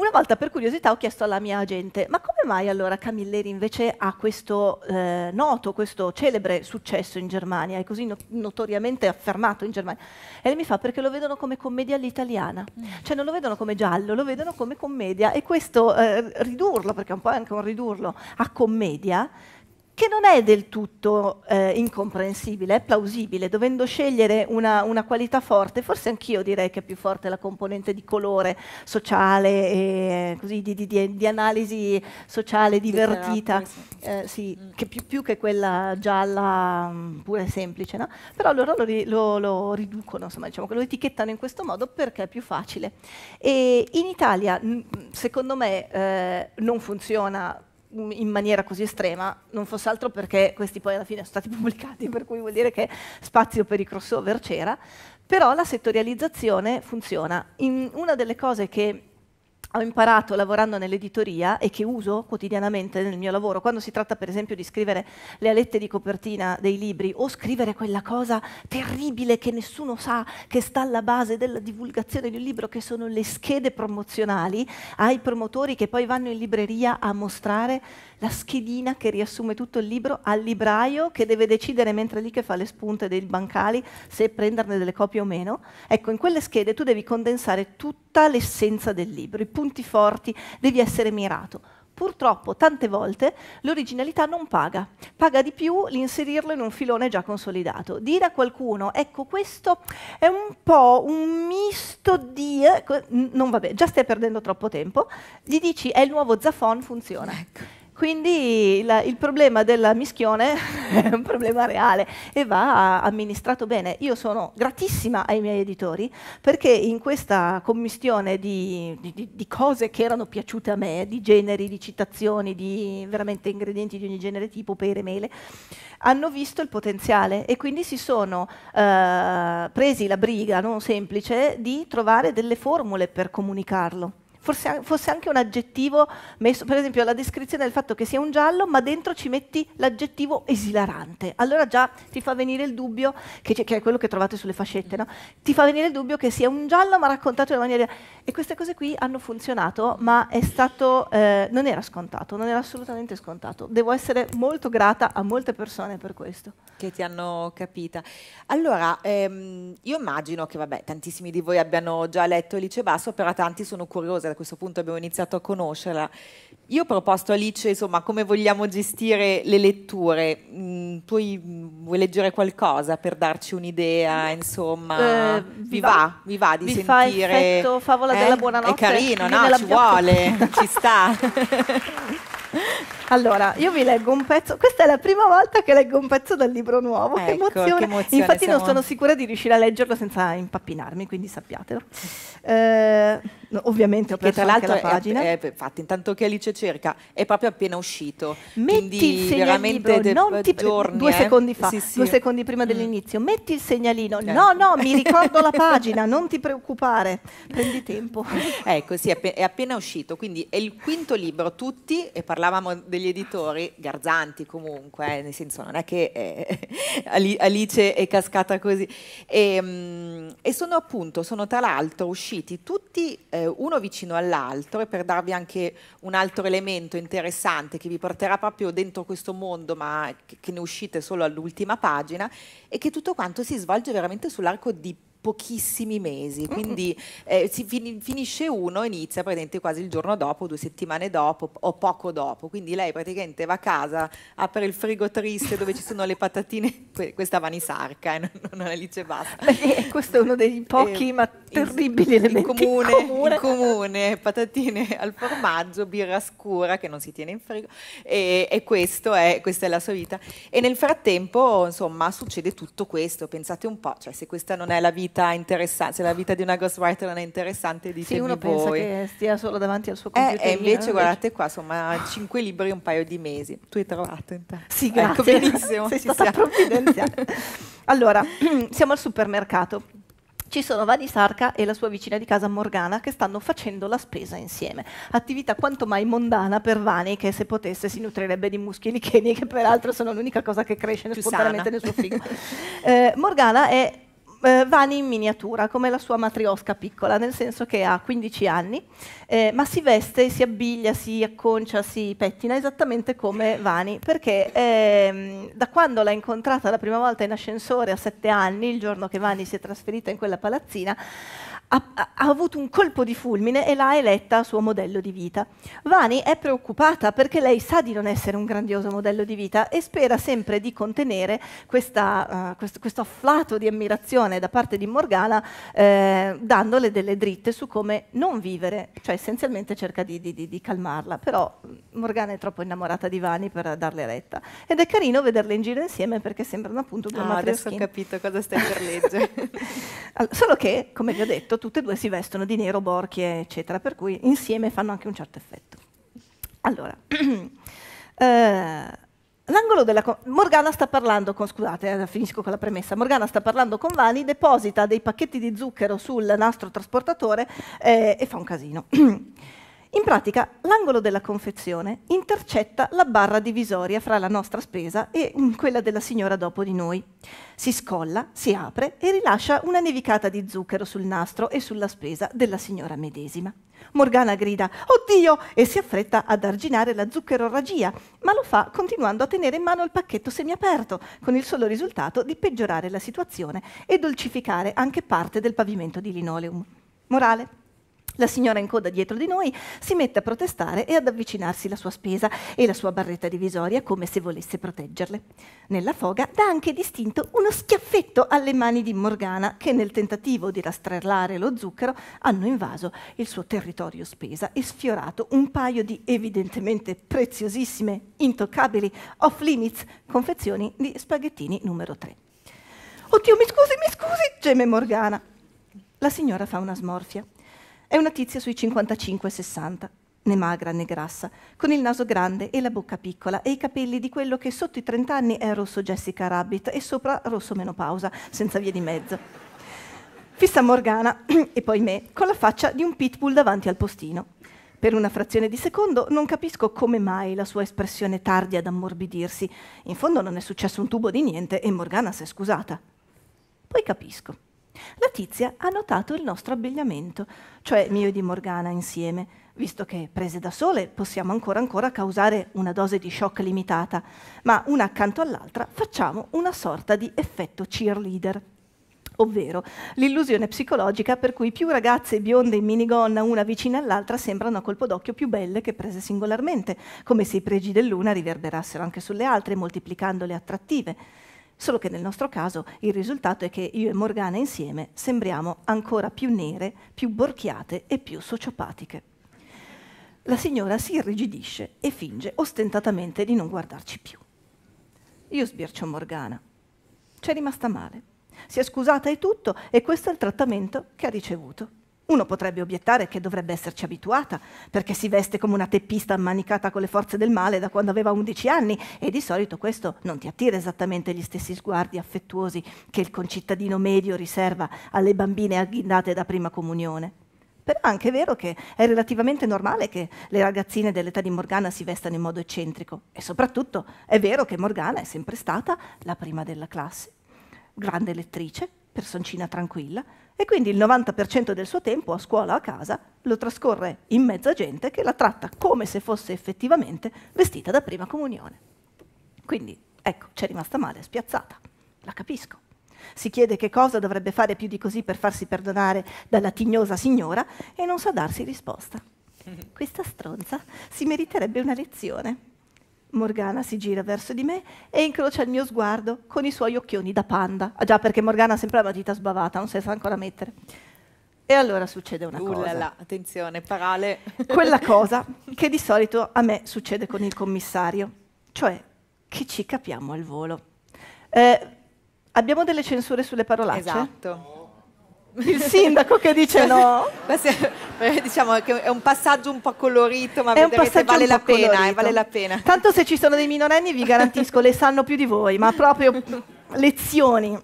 una volta per curiosità ho chiesto alla mia agente, ma come mai allora Camilleri invece ha questo eh, noto, questo celebre successo in Germania, è così no notoriamente affermato in Germania? E lei mi fa perché lo vedono come commedia all'italiana, mm. cioè non lo vedono come giallo, lo vedono come commedia e questo eh, ridurlo, perché è un po' anche un ridurlo, a commedia che non è del tutto eh, incomprensibile, è plausibile, dovendo scegliere una, una qualità forte, forse anch'io direi che è più forte la componente di colore sociale, e, così, di, di, di, di, analisi sociale divertita, eh, sì, mm. che più, più, che quella gialla mm, pure semplice, no? però loro lo, lo, lo riducono, insomma, diciamo, lo etichettano in questo modo perché è più facile. E in Italia, mm, secondo me, eh, non funziona in maniera così estrema, non fosse altro perché questi poi alla fine sono stati pubblicati, per cui vuol dire che spazio per i crossover c'era, però la settorializzazione funziona. In una delle cose che ho imparato lavorando nell'editoria e che uso quotidianamente nel mio lavoro, quando si tratta per esempio di scrivere le alette di copertina dei libri o scrivere quella cosa terribile che nessuno sa, che sta alla base della divulgazione di un libro, che sono le schede promozionali, ai promotori che poi vanno in libreria a mostrare la schedina che riassume tutto il libro al libraio che deve decidere mentre lì che fa le spunte dei bancali se prenderne delle copie o meno. Ecco, in quelle schede tu devi condensare tutta l'essenza del libro, i punti punti forti, devi essere mirato. Purtroppo tante volte l'originalità non paga, paga di più l'inserirlo in un filone già consolidato. Dire a qualcuno, ecco questo è un po' un misto di... Eh", non va bene, già stai perdendo troppo tempo, gli dici è il nuovo Zafon, funziona. Ecco. Quindi il, il problema della mischione è un problema reale e va amministrato bene. Io sono gratissima ai miei editori perché in questa commistione di, di, di cose che erano piaciute a me, di generi, di citazioni, di veramente ingredienti di ogni genere tipo, pere, mele, hanno visto il potenziale e quindi si sono eh, presi la briga non semplice di trovare delle formule per comunicarlo forse, fosse anche un aggettivo messo, per esempio la descrizione del fatto che sia un giallo, ma dentro ci metti l'aggettivo esilarante. Allora già ti fa venire il dubbio, che, che è quello che trovate sulle fascette, no? ti fa venire il dubbio che sia un giallo ma raccontato in una maniera... E queste cose qui hanno funzionato, ma stato, eh, non era scontato, non era assolutamente scontato. Devo essere molto grata a molte persone per questo. Che ti hanno capita. Allora, ehm, io immagino che vabbè, tantissimi di voi abbiano già letto Elice Basso, però tanti sono curiosi questo punto abbiamo iniziato a conoscerla. Io ho proposto a Alice insomma, come vogliamo gestire le letture. Mm, tu mm, vuoi leggere qualcosa per darci un'idea? Mm. Insomma, eh, vi, va, va, vi va di vi sentire. Fa effetto favola eh? della buonanotte. È carino, no? Ci vuole, ci sta. Allora, io vi leggo un pezzo, questa è la prima volta che leggo un pezzo dal libro nuovo, ecco, che, emozione. che, emozione. Infatti siamo... non sono sicura di riuscire a leggerlo senza impappinarmi, quindi sappiatelo. Eh, ovviamente ho perso tra l'altro la pagina. È, è, infatti, intanto che Alice cerca, è proprio appena uscito. Metti Quindi il segnalino, non ti, giorni, due eh? secondi fa, sì, sì. due secondi prima mm. dell'inizio. Metti il segnalino, eh. no, no, mi ricordo la pagina, non ti preoccupare, prendi tempo. Ecco, sì, è appena uscito, quindi è il quinto libro, tutti, e parlavamo degli editori, Garzanti comunque, eh, nel senso non è che eh, Alice è cascata così. E, ehm, e sono appunto, sono tra l'altro usciti tutti eh, uno vicino all'altro e per darvi anche un altro elemento interessante che vi porterà proprio dentro questo mondo ma che ne uscite solo all'ultima pagina è che tutto quanto si svolge veramente sull'arco di pochissimi mesi, quindi eh, si fin finisce uno e inizia praticamente quasi il giorno dopo, due settimane dopo o poco dopo, quindi lei praticamente va a casa, apre il frigo triste dove ci sono le patatine, questa va in Sarca, eh, non, non Alice Basta. Beh, questo è uno dei pochi eh, ma terribili in, elementi in comune, comune. In comune, patatine al formaggio, birra scura che non si tiene in frigo e, e questo è, questa è la sua vita. E nel frattempo, insomma, succede tutto questo, pensate un po', cioè se questa non è la vita vita interessante, se la vita di una ghostwriter non è interessante, ditemi sì, uno voi. pensa che stia solo davanti al suo eh, computer. Eh, e invece, guardate qua, insomma, cinque libri un paio di mesi. Tu hai trovato intanto. Sì, ecco, grazie. Ecco, benissimo. Sei stata provvidenziata. allora, siamo al supermercato. Ci sono Vani Sarca e la sua vicina di casa Morgana che stanno facendo la spesa insieme. Attività quanto mai mondana per Vani che se potesse si nutrirebbe di muschi licheni che peraltro sono l'unica cosa che cresce spontaneamente nel suo frigo. eh, Morgana è eh, Vani in miniatura, come la sua matriosca piccola, nel senso che ha 15 anni, eh, ma si veste, si abbiglia, si acconcia, si pettina esattamente come Vani, perché ehm, da quando l'ha incontrata la prima volta in ascensore a 7 anni, il giorno che Vani si è trasferita in quella palazzina, ha, ha, avuto un colpo di fulmine e l'ha eletta suo modello di vita. Vani è preoccupata perché lei sa di non essere un grandioso modello di vita e spera sempre di contenere questa, uh, questo, questo, afflato di ammirazione da parte di Morgana eh, dandole delle dritte su come non vivere, cioè essenzialmente cerca di, di, di calmarla, però mm, Morgana è troppo innamorata di Vani per darle retta. Ed è carino vederle in giro insieme perché sembrano appunto due ah, matrioschi. adesso ho capito cosa stai per leggere. solo che, come vi ho detto, tutte e due si vestono di nero, borchie, eccetera, per cui insieme fanno anche un certo effetto. Allora, eh, L'angolo della... Morgana sta parlando con... scusate, eh, finisco con la premessa. Morgana sta parlando con Vani, deposita dei pacchetti di zucchero sul nastro trasportatore eh, e fa un casino. In pratica l'angolo della confezione intercetta la barra divisoria fra la nostra spesa e mm, quella della signora dopo di noi. Si scolla, si apre e rilascia una nevicata di zucchero sul nastro e sulla spesa della signora medesima. Morgana grida Oddio! e si affretta ad arginare la zuccherorragia, ma lo fa continuando a tenere in mano il pacchetto semiaperto, con il solo risultato di peggiorare la situazione e dolcificare anche parte del pavimento di linoleum. Morale? La signora in coda dietro di noi si mette a protestare e ad avvicinarsi la sua spesa e la sua barretta divisoria come se volesse proteggerle. Nella foga dà anche distinto uno schiaffetto alle mani di Morgana che nel tentativo di rastrellare lo zucchero hanno invaso il suo territorio spesa e sfiorato un paio di evidentemente preziosissime, intoccabili, off limits confezioni di spaghettini numero 3. Oddio, mi scusi, mi scusi, geme Morgana. La signora fa una smorfia è una tizia sui 55-60, né magra né grassa, con il naso grande e la bocca piccola e i capelli di quello che sotto i 30 anni è rosso Jessica Rabbit e sopra rosso menopausa, senza via di mezzo. Fissa Morgana e poi me con la faccia di un pitbull davanti al postino. Per una frazione di secondo non capisco come mai la sua espressione tardi ad ammorbidirsi. In fondo non è successo un tubo di niente e Morgana si è scusata. Poi capisco. La tizia ha notato il nostro abbigliamento, cioè mio e di Morgana insieme, visto che prese da sole possiamo ancora ancora causare una dose di shock limitata, ma una accanto all'altra facciamo una sorta di effetto cheerleader. Ovvero l'illusione psicologica per cui più ragazze bionde in minigonna una vicina all'altra sembrano a colpo d'occhio più belle che prese singolarmente, come se i pregi dell'una riverberassero anche sulle altre, moltiplicandole attrattive. Solo che nel nostro caso il risultato è che io e Morgana insieme sembriamo ancora più nere, più borchiate e più sociopatiche. La signora si irrigidisce e finge ostentatamente di non guardarci più. Io sbircio Morgana. C'è rimasta male. Si è scusata e tutto e questo è il trattamento che ha ricevuto. Uno potrebbe obiettare che dovrebbe esserci abituata, perché si veste come una teppista ammanicata con le forze del male da quando aveva 11 anni e di solito questo non ti attira esattamente gli stessi sguardi affettuosi che il concittadino medio riserva alle bambine agghindate da prima comunione. Però è anche vero che è relativamente normale che le ragazzine dell'età di Morgana si vestano in modo eccentrico e soprattutto è vero che Morgana è sempre stata la prima della classe, grande lettrice, personcina tranquilla, e quindi il 90% del suo tempo a scuola o a casa lo trascorre in mezzo a gente che la tratta come se fosse effettivamente vestita da prima comunione. Quindi, ecco, c'è rimasta male, spiazzata, la capisco. Si chiede che cosa dovrebbe fare più di così per farsi perdonare dalla tignosa signora e non sa darsi risposta. Questa stronza si meriterebbe una lezione. Morgana si gira verso di me e incrocia il mio sguardo con i suoi occhioni da panda. Ah già, perché Morgana ha sempre la matita sbavata, non si sa ancora mettere. E allora succede una Ullala, cosa. attenzione, parale. Quella cosa che di solito a me succede con il commissario, cioè che ci capiamo al volo. Eh, abbiamo delle censure sulle parolacce? Esatto il sindaco che dice no. Eh, diciamo che è un passaggio un po' colorito, ma è un vedrete, vale, la pena, eh, vale la pena. Tanto se ci sono dei minorenni vi garantisco, le sanno più di voi, ma proprio lezioni.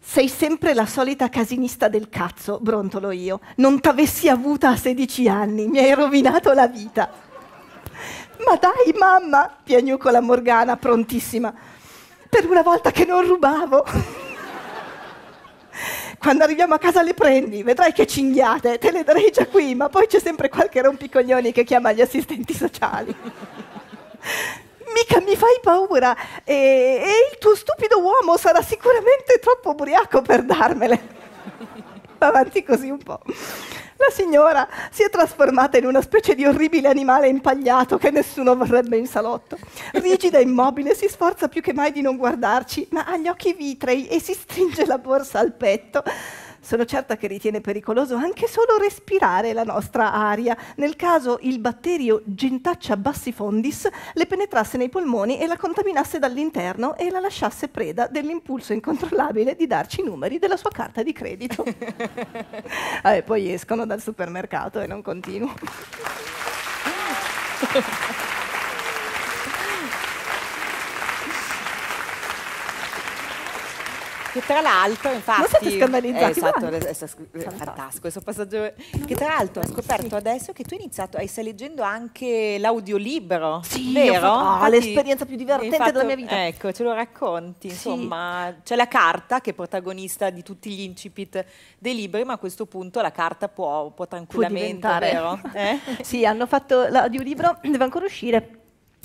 Sei sempre la solita casinista del cazzo, brontolo io. Non t'avessi avuta a 16 anni, mi hai rovinato la vita. Ma dai, mamma, piagnucola Morgana, prontissima. Per una volta che non rubavo quando arriviamo a casa le prendi, vedrai che cinghiate, te le darei già qui, ma poi c'è sempre qualche rompicoglioni che chiama gli assistenti sociali. Mica mi fai paura e, e il tuo stupido uomo sarà sicuramente troppo ubriaco per darmele. avanti così un po'. La signora si è trasformata in una specie di orribile animale impagliato che nessuno vorrebbe in salotto. Rigida e immobile, si sforza più che mai di non guardarci, ma ha gli occhi vitrei e si stringe la borsa al petto. Sono certa che ritiene pericoloso anche solo respirare la nostra aria, nel caso il batterio Gentaccia bassifondis le penetrasse nei polmoni e la contaminasse dall'interno e la lasciasse preda dell'impulso incontrollabile di darci i numeri della sua carta di credito. ah, poi escono dal supermercato e non continuo. che tra l'altro infatti non siete scandalizzati eh, esatto, è, è, fantastico questo passaggio che tra l'altro ho scoperto sì. adesso che tu hai iniziato e stai leggendo anche l'audiolibro sì, vero? Oh, l'esperienza più divertente fatto, della mia vita ecco ce lo racconti sì. insomma c'è la carta che è protagonista di tutti gli incipit dei libri ma a questo punto la carta può, può tranquillamente può diventare. vero? Eh? sì hanno fatto l'audiolibro deve ancora uscire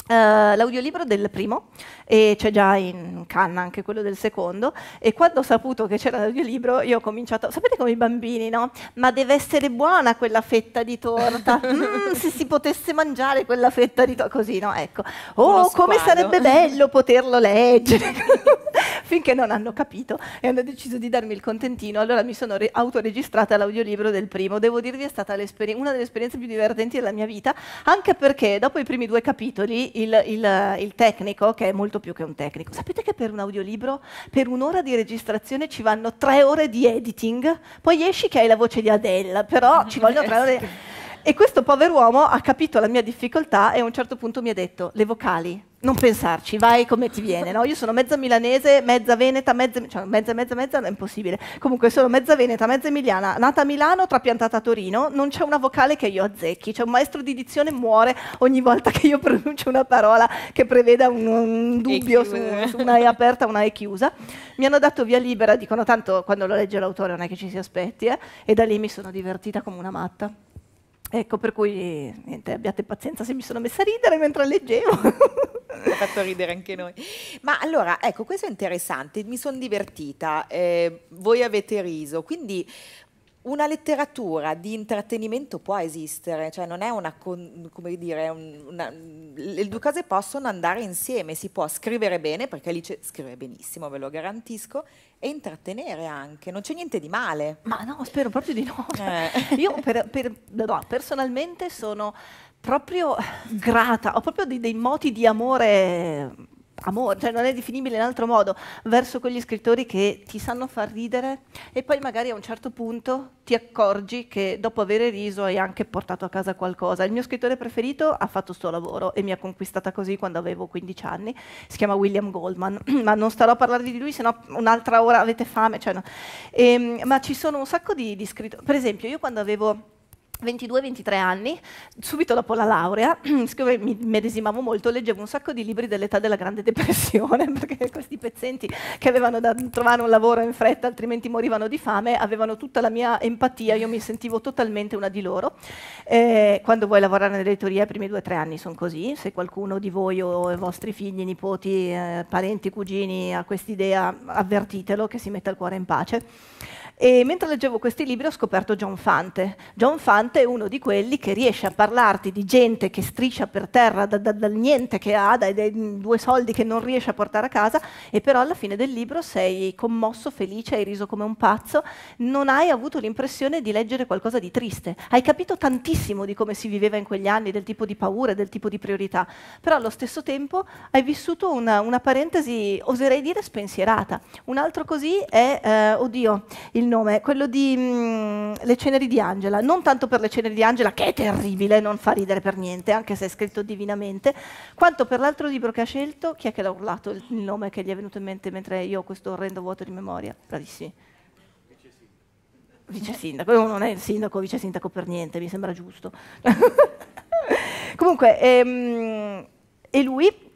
Uh, l'audiolibro del primo, e c'è già in canna anche quello del secondo, e quando ho saputo che c'era l'audiolibro io ho cominciato, sapete come i bambini, no? Ma deve essere buona quella fetta di torta, mm, se si potesse mangiare quella fetta di torta, così, no? Ecco, oh, come sarebbe bello poterlo leggere, finché non hanno capito e hanno deciso di darmi il contentino, allora mi sono re- autoregistrata l'audiolibro del primo, devo dirvi è stata una delle esperienze più divertenti della mia vita, anche perché dopo i primi due capitoli il, il, il, tecnico, che è molto più che un tecnico, sapete che per un audiolibro, per un'ora di registrazione ci vanno tre ore di editing, poi esci che hai la voce di Adele, però ci vogliono tre ore E questo povero uomo ha capito la mia difficoltà e a un certo punto mi ha detto, le vocali non pensarci, vai come ti viene. No? Io sono mezza milanese, mezza veneta, mezza, cioè mezza, mezza, mezza, è impossibile. Comunque sono mezza veneta, mezza emiliana, nata a Milano, trapiantata a Torino, non c'è una vocale che io azzecchi, c'è un maestro di dizione muore ogni volta che io pronuncio una parola che preveda un, un dubbio su, su, una E aperta una E chiusa. Mi hanno dato via libera, dicono tanto quando lo legge l'autore non è che ci si aspetti, eh? e da lì mi sono divertita come una matta. Ecco, per cui niente, abbiate pazienza se mi sono messa a ridere mentre leggevo. ha fatto ridere anche noi. Ma allora, ecco, questo è interessante, mi sono divertita, eh, voi avete riso, quindi una letteratura di intrattenimento può esistere, cioè non è una, come dire, una, le due cose possono andare insieme, si può scrivere bene, perché lì scrive benissimo, ve lo garantisco, e intrattenere anche, non c'è niente di male. Ma no, spero proprio di no. Eh. Io per, per, no, personalmente sono proprio grata, ho proprio dei, dei moti di amore amore, cioè non è definibile in altro modo, verso quegli scrittori che ti sanno far ridere e poi magari a un certo punto ti accorgi che dopo aver riso hai anche portato a casa qualcosa. Il mio scrittore preferito ha fatto sto lavoro e mi ha conquistata così quando avevo 15 anni, si chiama William Goldman, ma non starò a parlare di lui, se no un'altra ora avete fame. Cioè no. e, ehm, ma ci sono un sacco di, di scrittori, per esempio io quando avevo 22-23 anni, subito dopo la laurea, siccome mi medesimavo molto, leggevo un sacco di libri dell'età della Grande Depressione, perché questi pezzenti che avevano da trovare un lavoro in fretta, altrimenti morivano di fame, avevano tutta la mia empatia, io mi sentivo totalmente una di loro. Eh, quando vuoi lavorare nell'editoria, i primi 2-3 anni sono così, se qualcuno di voi o i vostri figli, nipoti, eh, parenti, cugini ha quest'idea, avvertitelo che si mette il cuore in pace. E mentre leggevo questi libri ho scoperto John Fante. John Fante è uno di quelli che riesce a parlarti di gente che striscia per terra da, da, dal niente che ha, dai, dai due soldi che non riesce a portare a casa, e però alla fine del libro sei commosso, felice, hai riso come un pazzo, non hai avuto l'impressione di leggere qualcosa di triste. Hai capito tantissimo di come si viveva in quegli anni, del tipo di paure, del tipo di priorità, però allo stesso tempo hai vissuto una, una parentesi, oserei dire, spensierata. Un altro così è, eh, oddio, il nome, quello di mh, mm, Le ceneri di Angela, non tanto per Le ceneri di Angela, che è terribile, non fa ridere per niente, anche se è scritto divinamente, quanto per l'altro libro che ha scelto, chi è che l'ha urlato il nome che gli è venuto in mente mentre io ho questo orrendo vuoto di memoria? Bravissimi. Vice sindaco, non è il sindaco, vice sindaco per niente, mi sembra giusto. Comunque, ehm, e lui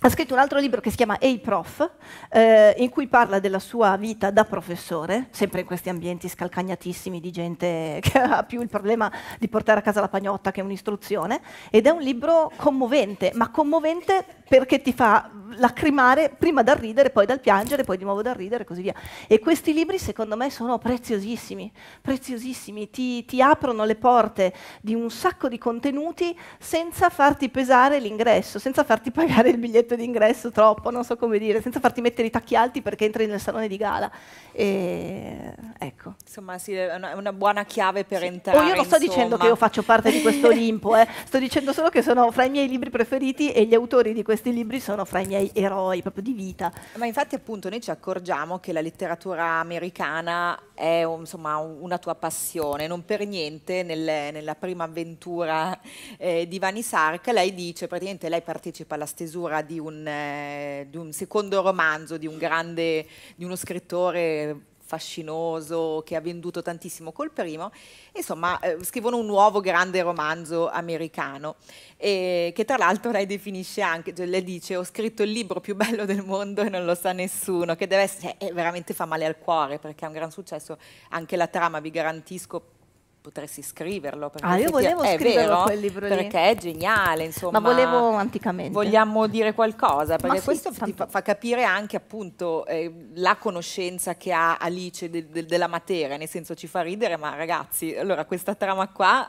ha scritto un altro libro che si chiama Ehi hey Prof, eh, in cui parla della sua vita da professore, sempre in questi ambienti scalcagnatissimi di gente che ha più il problema di portare a casa la pagnotta che un'istruzione, ed è un libro commovente, ma commovente perché ti fa lacrimare prima dal ridere, poi dal piangere, poi di nuovo dal ridere e così via. E questi libri secondo me sono preziosissimi, preziosissimi, ti, ti aprono le porte di un sacco di contenuti senza farti pesare l'ingresso, senza farti pagare il biglietto d'ingresso troppo, non so come dire, senza farti mettere i tacchi alti perché entri nel salone di gala. E, ecco. Insomma sì, è una, una buona chiave per sì. Oh, entrare. O io non sto dicendo che io faccio parte di questo Olimpo, eh. sto dicendo solo che sono fra i miei libri preferiti e gli autori di questi questi libri sono fra i miei eroi proprio di vita. Ma infatti appunto noi ci accorgiamo che la letteratura americana è insomma una tua passione, non per niente nel, nella prima avventura eh, di Vani Sark lei dice, praticamente lei partecipa alla stesura di un, eh, di un secondo romanzo di, un grande, di uno scrittore fascinoso, che ha venduto tantissimo col primo, insomma eh, scrivono un nuovo grande romanzo americano, eh, che tra l'altro lei definisce anche, cioè, le dice ho scritto il libro più bello del mondo e non lo sa nessuno, che deve essere, eh, veramente fa male al cuore perché è un gran successo, anche la trama vi garantisco potresti scriverlo. Ah, io volevo è scriverlo vero, quel libro lì. Perché è geniale, insomma. Ma volevo anticamente. Vogliamo dire qualcosa, perché sì, questo tanto. ti fa capire anche appunto eh, la conoscenza che ha Alice de, de, della materia, nel senso ci fa ridere, ma ragazzi, allora questa trama qua,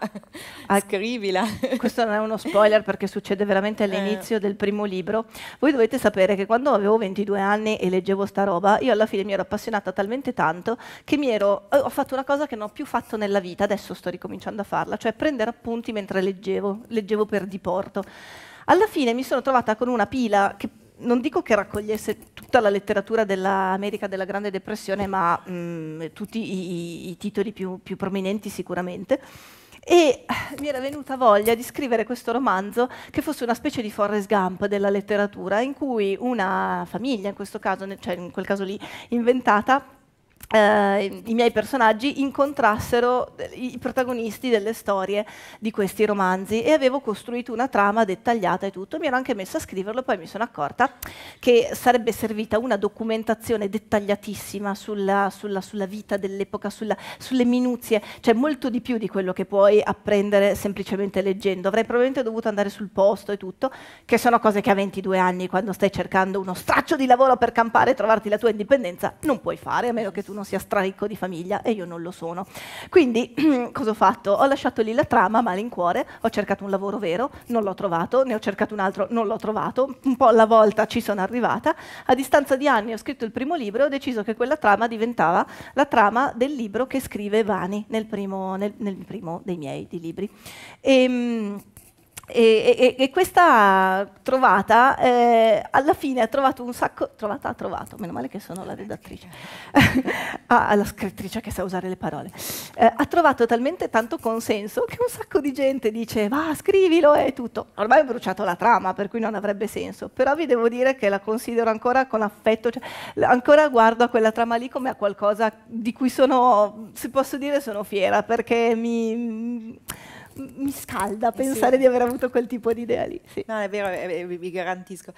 ah, scrivila. Questo non è uno spoiler perché succede veramente eh. all'inizio eh. del primo libro. Voi dovete sapere che quando avevo 22 anni e leggevo sta roba, io alla fine mi ero appassionata talmente tanto che mi ero, eh, ho fatto una cosa che non ho più fatto nella vita, adesso adesso sto ricominciando a farla, cioè prendere appunti mentre leggevo, leggevo per diporto. Alla fine mi sono trovata con una pila che non dico che raccogliesse tutta la letteratura dell'America della Grande Depressione, ma mh, mm, tutti i, i titoli più, più, prominenti sicuramente. E mi era venuta voglia di scrivere questo romanzo che fosse una specie di Forrest Gump della letteratura, in cui una famiglia, in questo caso, cioè in quel caso lì inventata, eh, i miei personaggi incontrassero i protagonisti delle storie di questi romanzi e avevo costruito una trama dettagliata e tutto, mi ero anche messa a scriverlo, poi mi sono accorta che sarebbe servita una documentazione dettagliatissima sulla, sulla, sulla vita dell'epoca, sulle minuzie, cioè molto di più di quello che puoi apprendere semplicemente leggendo. Avrei probabilmente dovuto andare sul posto e tutto, che sono cose che a 22 anni, quando stai cercando uno straccio di lavoro per campare e trovarti la tua indipendenza, non puoi fare, a meno che tu non uno sia straricco di famiglia e io non lo sono. Quindi cosa ho fatto? Ho lasciato lì la trama, malincuore, ho cercato un lavoro vero, non l'ho trovato, ne ho cercato un altro, non l'ho trovato, un po' alla volta ci sono arrivata. A distanza di anni ho scritto il primo libro e ho deciso che quella trama diventava la trama del libro che scrive Vani nel primo, nel, nel primo dei miei di libri. E, ehm, e, e, e, questa trovata eh, alla fine ha trovato un sacco, trovata ha trovato, meno male che sono la redattrice, ah, la scrittrice che sa usare le parole, eh, ha trovato talmente tanto consenso che un sacco di gente dice va scrivilo e tutto, ormai ho bruciato la trama per cui non avrebbe senso, però vi devo dire che la considero ancora con affetto, cioè, ancora guardo a quella trama lì come a qualcosa di cui sono, se posso dire, sono fiera perché mi mi scalda eh pensare sì. di aver avuto quel tipo di idea lì. Sì. No, è vero, vi garantisco.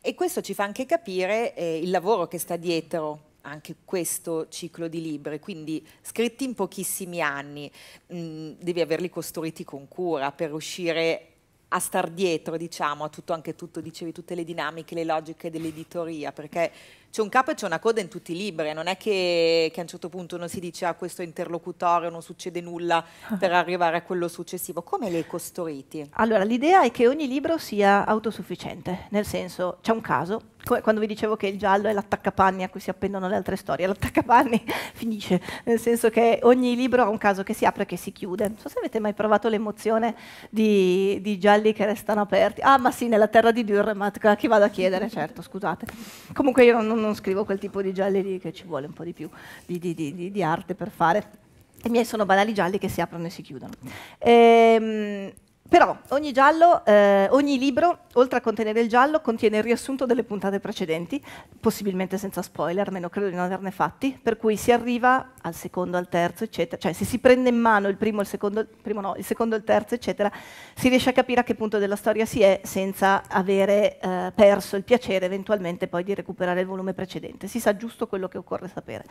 E questo ci fa anche capire eh, il lavoro che sta dietro anche questo ciclo di libri, quindi scritti in pochissimi anni, mh, mm, devi averli costruiti con cura per riuscire a star dietro, diciamo, a tutto, anche tutto, dicevi, tutte le dinamiche, le logiche dell'editoria, perché c'è un capo e c'è una coda in tutti i libri, non è che, che a un certo punto non si dice a ah, questo interlocutore non succede nulla ah. per arrivare a quello successivo. Come li hai costruiti? Allora, l'idea è che ogni libro sia autosufficiente, nel senso c'è un caso, quando vi dicevo che il giallo è l'attaccapanni a cui si appendono le altre storie, l'attaccapanni finisce, nel senso che ogni libro ha un caso che si apre e che si chiude. Non so se avete mai provato l'emozione di, di gialli che restano aperti. Ah, ma sì, nella terra di Dürremat, chi vado a chiedere? Certo, scusate. Comunque io non, non scrivo quel tipo di gialli lì che ci vuole un po' di più di, di, di, di arte per fare. I miei sono banali gialli che si aprono e si chiudono. Ehm, però ogni, giallo, eh, ogni, libro, oltre a contenere il giallo, contiene il riassunto delle puntate precedenti, possibilmente senza spoiler, almeno credo di non averne fatti, per cui si arriva al secondo, al terzo, eccetera. Cioè se si prende in mano il primo, il secondo, il, primo no, il secondo, il terzo, eccetera, si riesce a capire a che punto della storia si è senza avere eh, perso il piacere eventualmente poi di recuperare il volume precedente. Si sa giusto quello che occorre sapere.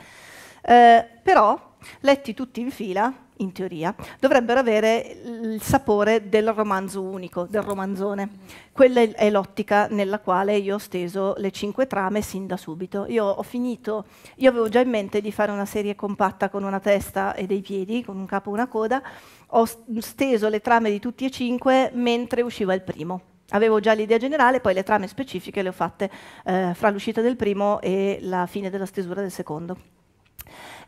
Eh, però, letti tutti in fila, in teoria, dovrebbero avere il sapore del romanzo unico, del romanzone. Quella è l'ottica nella quale io ho steso le cinque trame sin da subito. Io ho finito, io avevo già in mente di fare una serie compatta con una testa e dei piedi, con un capo e una coda, ho steso le trame di tutti e cinque mentre usciva il primo. Avevo già l'idea generale, poi le trame specifiche le ho fatte eh, fra l'uscita del primo e la fine della stesura del secondo.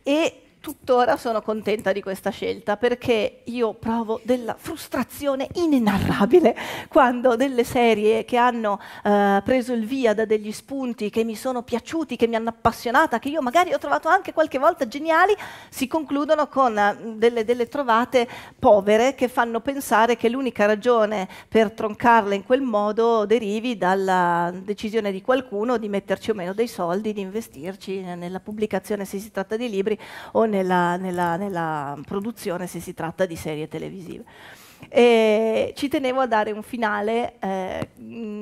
E tuttora sono contenta di questa scelta perché io provo della frustrazione inenarrabile quando delle serie che hanno eh, preso il via da degli spunti che mi sono piaciuti, che mi hanno appassionata, che io magari ho trovato anche qualche volta geniali, si concludono con eh, delle, delle trovate povere che fanno pensare che l'unica ragione per troncarle in quel modo derivi dalla decisione di qualcuno di metterci o meno dei soldi, di investirci nella pubblicazione se si tratta di libri o nella, nella, nella produzione se si tratta di serie televisive. E ci tenevo a dare un finale eh,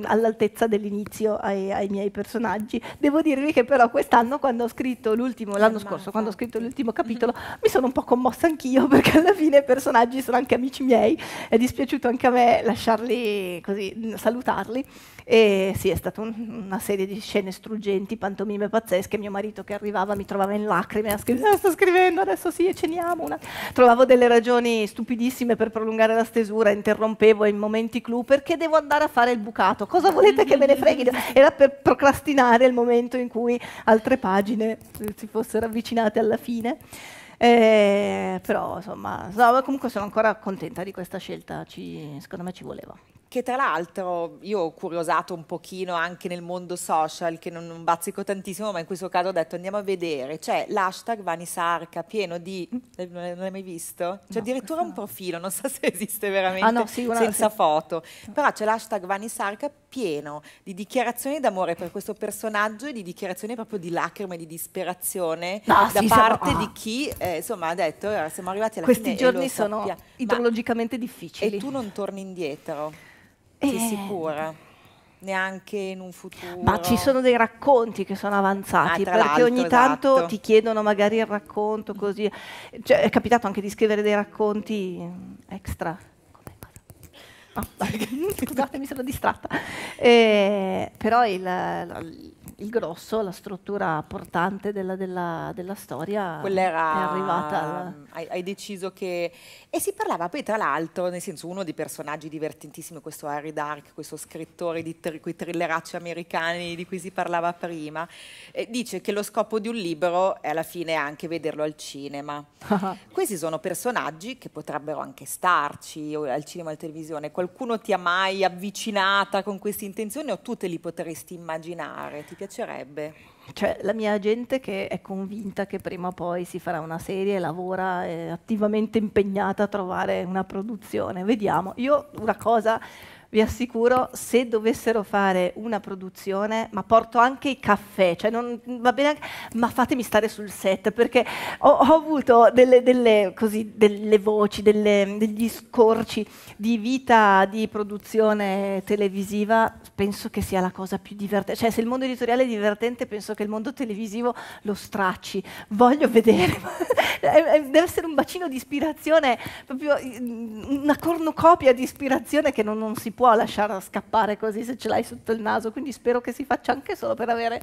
all'altezza dell'inizio ai, ai, miei personaggi. Devo dirvi che però quest'anno, quando ho scritto l'ultimo, l'anno scorso, quando ho scritto l'ultimo mhm. capitolo, mi sono un po' commossa anch'io perché alla fine i personaggi sono anche amici miei. È dispiaciuto anche a me lasciarli così, salutarli. E sì, è stata un, una serie di scene struggenti, pantomime pazzesche. Mio marito che arrivava mi trovava in lacrime, scrive, ah, sto scrivendo, adesso sì, e ceniamo. Una. Trovavo delle ragioni stupidissime per prolungare la stesura, interrompevo in momenti clou perché devo andare a fare il bucato. Cosa volete che me ne freghi? Era per procrastinare il momento in cui altre pagine eh, si fossero avvicinate alla fine. Eh, però insomma, comunque sono ancora contenta di questa scelta, ci, secondo me ci voleva che tra l'altro io ho curiosato un pochino anche nel mondo social, che non, non bazzico tantissimo, ma in questo caso ho detto andiamo a vedere, c'è cioè, l'hashtag Vanisarca pieno di, eh, non l'hai mai visto? C'è no, addirittura un profilo, non so se esiste veramente, ah, no, sì, una, senza sì. foto, però c'è l'hashtag Vanisarca pieno di dichiarazioni d'amore per questo personaggio e di dichiarazioni proprio di lacrime, di disperazione no, ah, da sì, parte sono... di ah. chi eh, insomma ha detto siamo arrivati alla Questi fine. Questi giorni sono idrologicamente difficili. E tu non torni indietro. Sei eh. sicura? Neanche in un futuro. Ma ci sono dei racconti che sono avanzati, ah, perché ogni tanto esatto. ti chiedono magari il racconto così. Cioè, è capitato anche di scrivere dei racconti eh, extra. Ah, scusate, mi sono distratta. Eh, però il, il, grosso, la struttura portante della, della, della storia Quella è arrivata. Alla... Mm, hai, hai, deciso che... E si parlava poi tra l'altro, nel senso uno dei personaggi divertentissimi, questo Harry Dark, questo scrittore di tr quei thrilleracci americani di cui si parlava prima, eh, dice che lo scopo di un libro è alla fine anche vederlo al cinema. Questi sono personaggi che potrebbero anche starci, o al cinema o alla televisione qualcuno ti ha mai avvicinata con queste intenzioni o tu te li potresti immaginare? Ti piacerebbe? Cioè, la mia gente che è convinta che prima o poi si farà una serie, lavora, è attivamente impegnata a trovare una produzione. Vediamo. Io una cosa vi assicuro, se dovessero fare una produzione, ma porto anche i caffè, cioè non, va bene, anche, ma fatemi stare sul set, perché ho, ho avuto delle, delle, così, delle voci, delle, degli scorci di vita di produzione televisiva, penso che sia la cosa più divertente. Cioè, se il mondo editoriale è divertente, penso che il mondo televisivo lo stracci. Voglio vedere. Deve essere un bacino di ispirazione, proprio mm, una cornucopia di ispirazione che non, non si può può lasciare scappare così se ce l'hai sotto il naso, quindi spero che si faccia anche solo per avere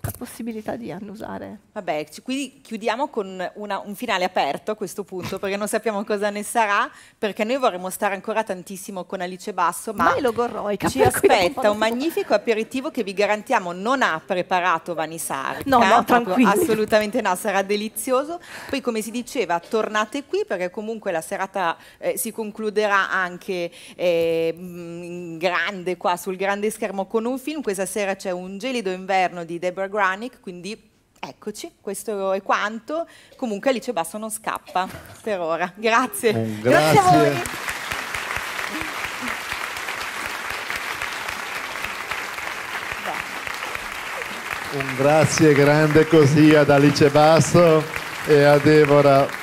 la possibilità di annusare. Vabbè, quindi chiudiamo con una, un finale aperto a questo punto, perché non sappiamo cosa ne sarà, perché noi vorremmo stare ancora tantissimo con Alice Basso, ma, ma ci aspetta un, magnifico aperitivo che vi garantiamo non ha preparato Vanisar. No, no, tranquillo. Assolutamente no, sarà delizioso. Poi come si diceva, tornate qui perché comunque la serata eh, si concluderà anche... Eh, in grande qua sul grande schermo con un film. Questa sera c'è un gelido inverno di Deborah Granick, quindi eccoci, questo è quanto. Comunque Alice Basso non scappa per ora. Grazie. Grazie, grazie a voi. Un grazie grande così ad Alice Basso e a Deborah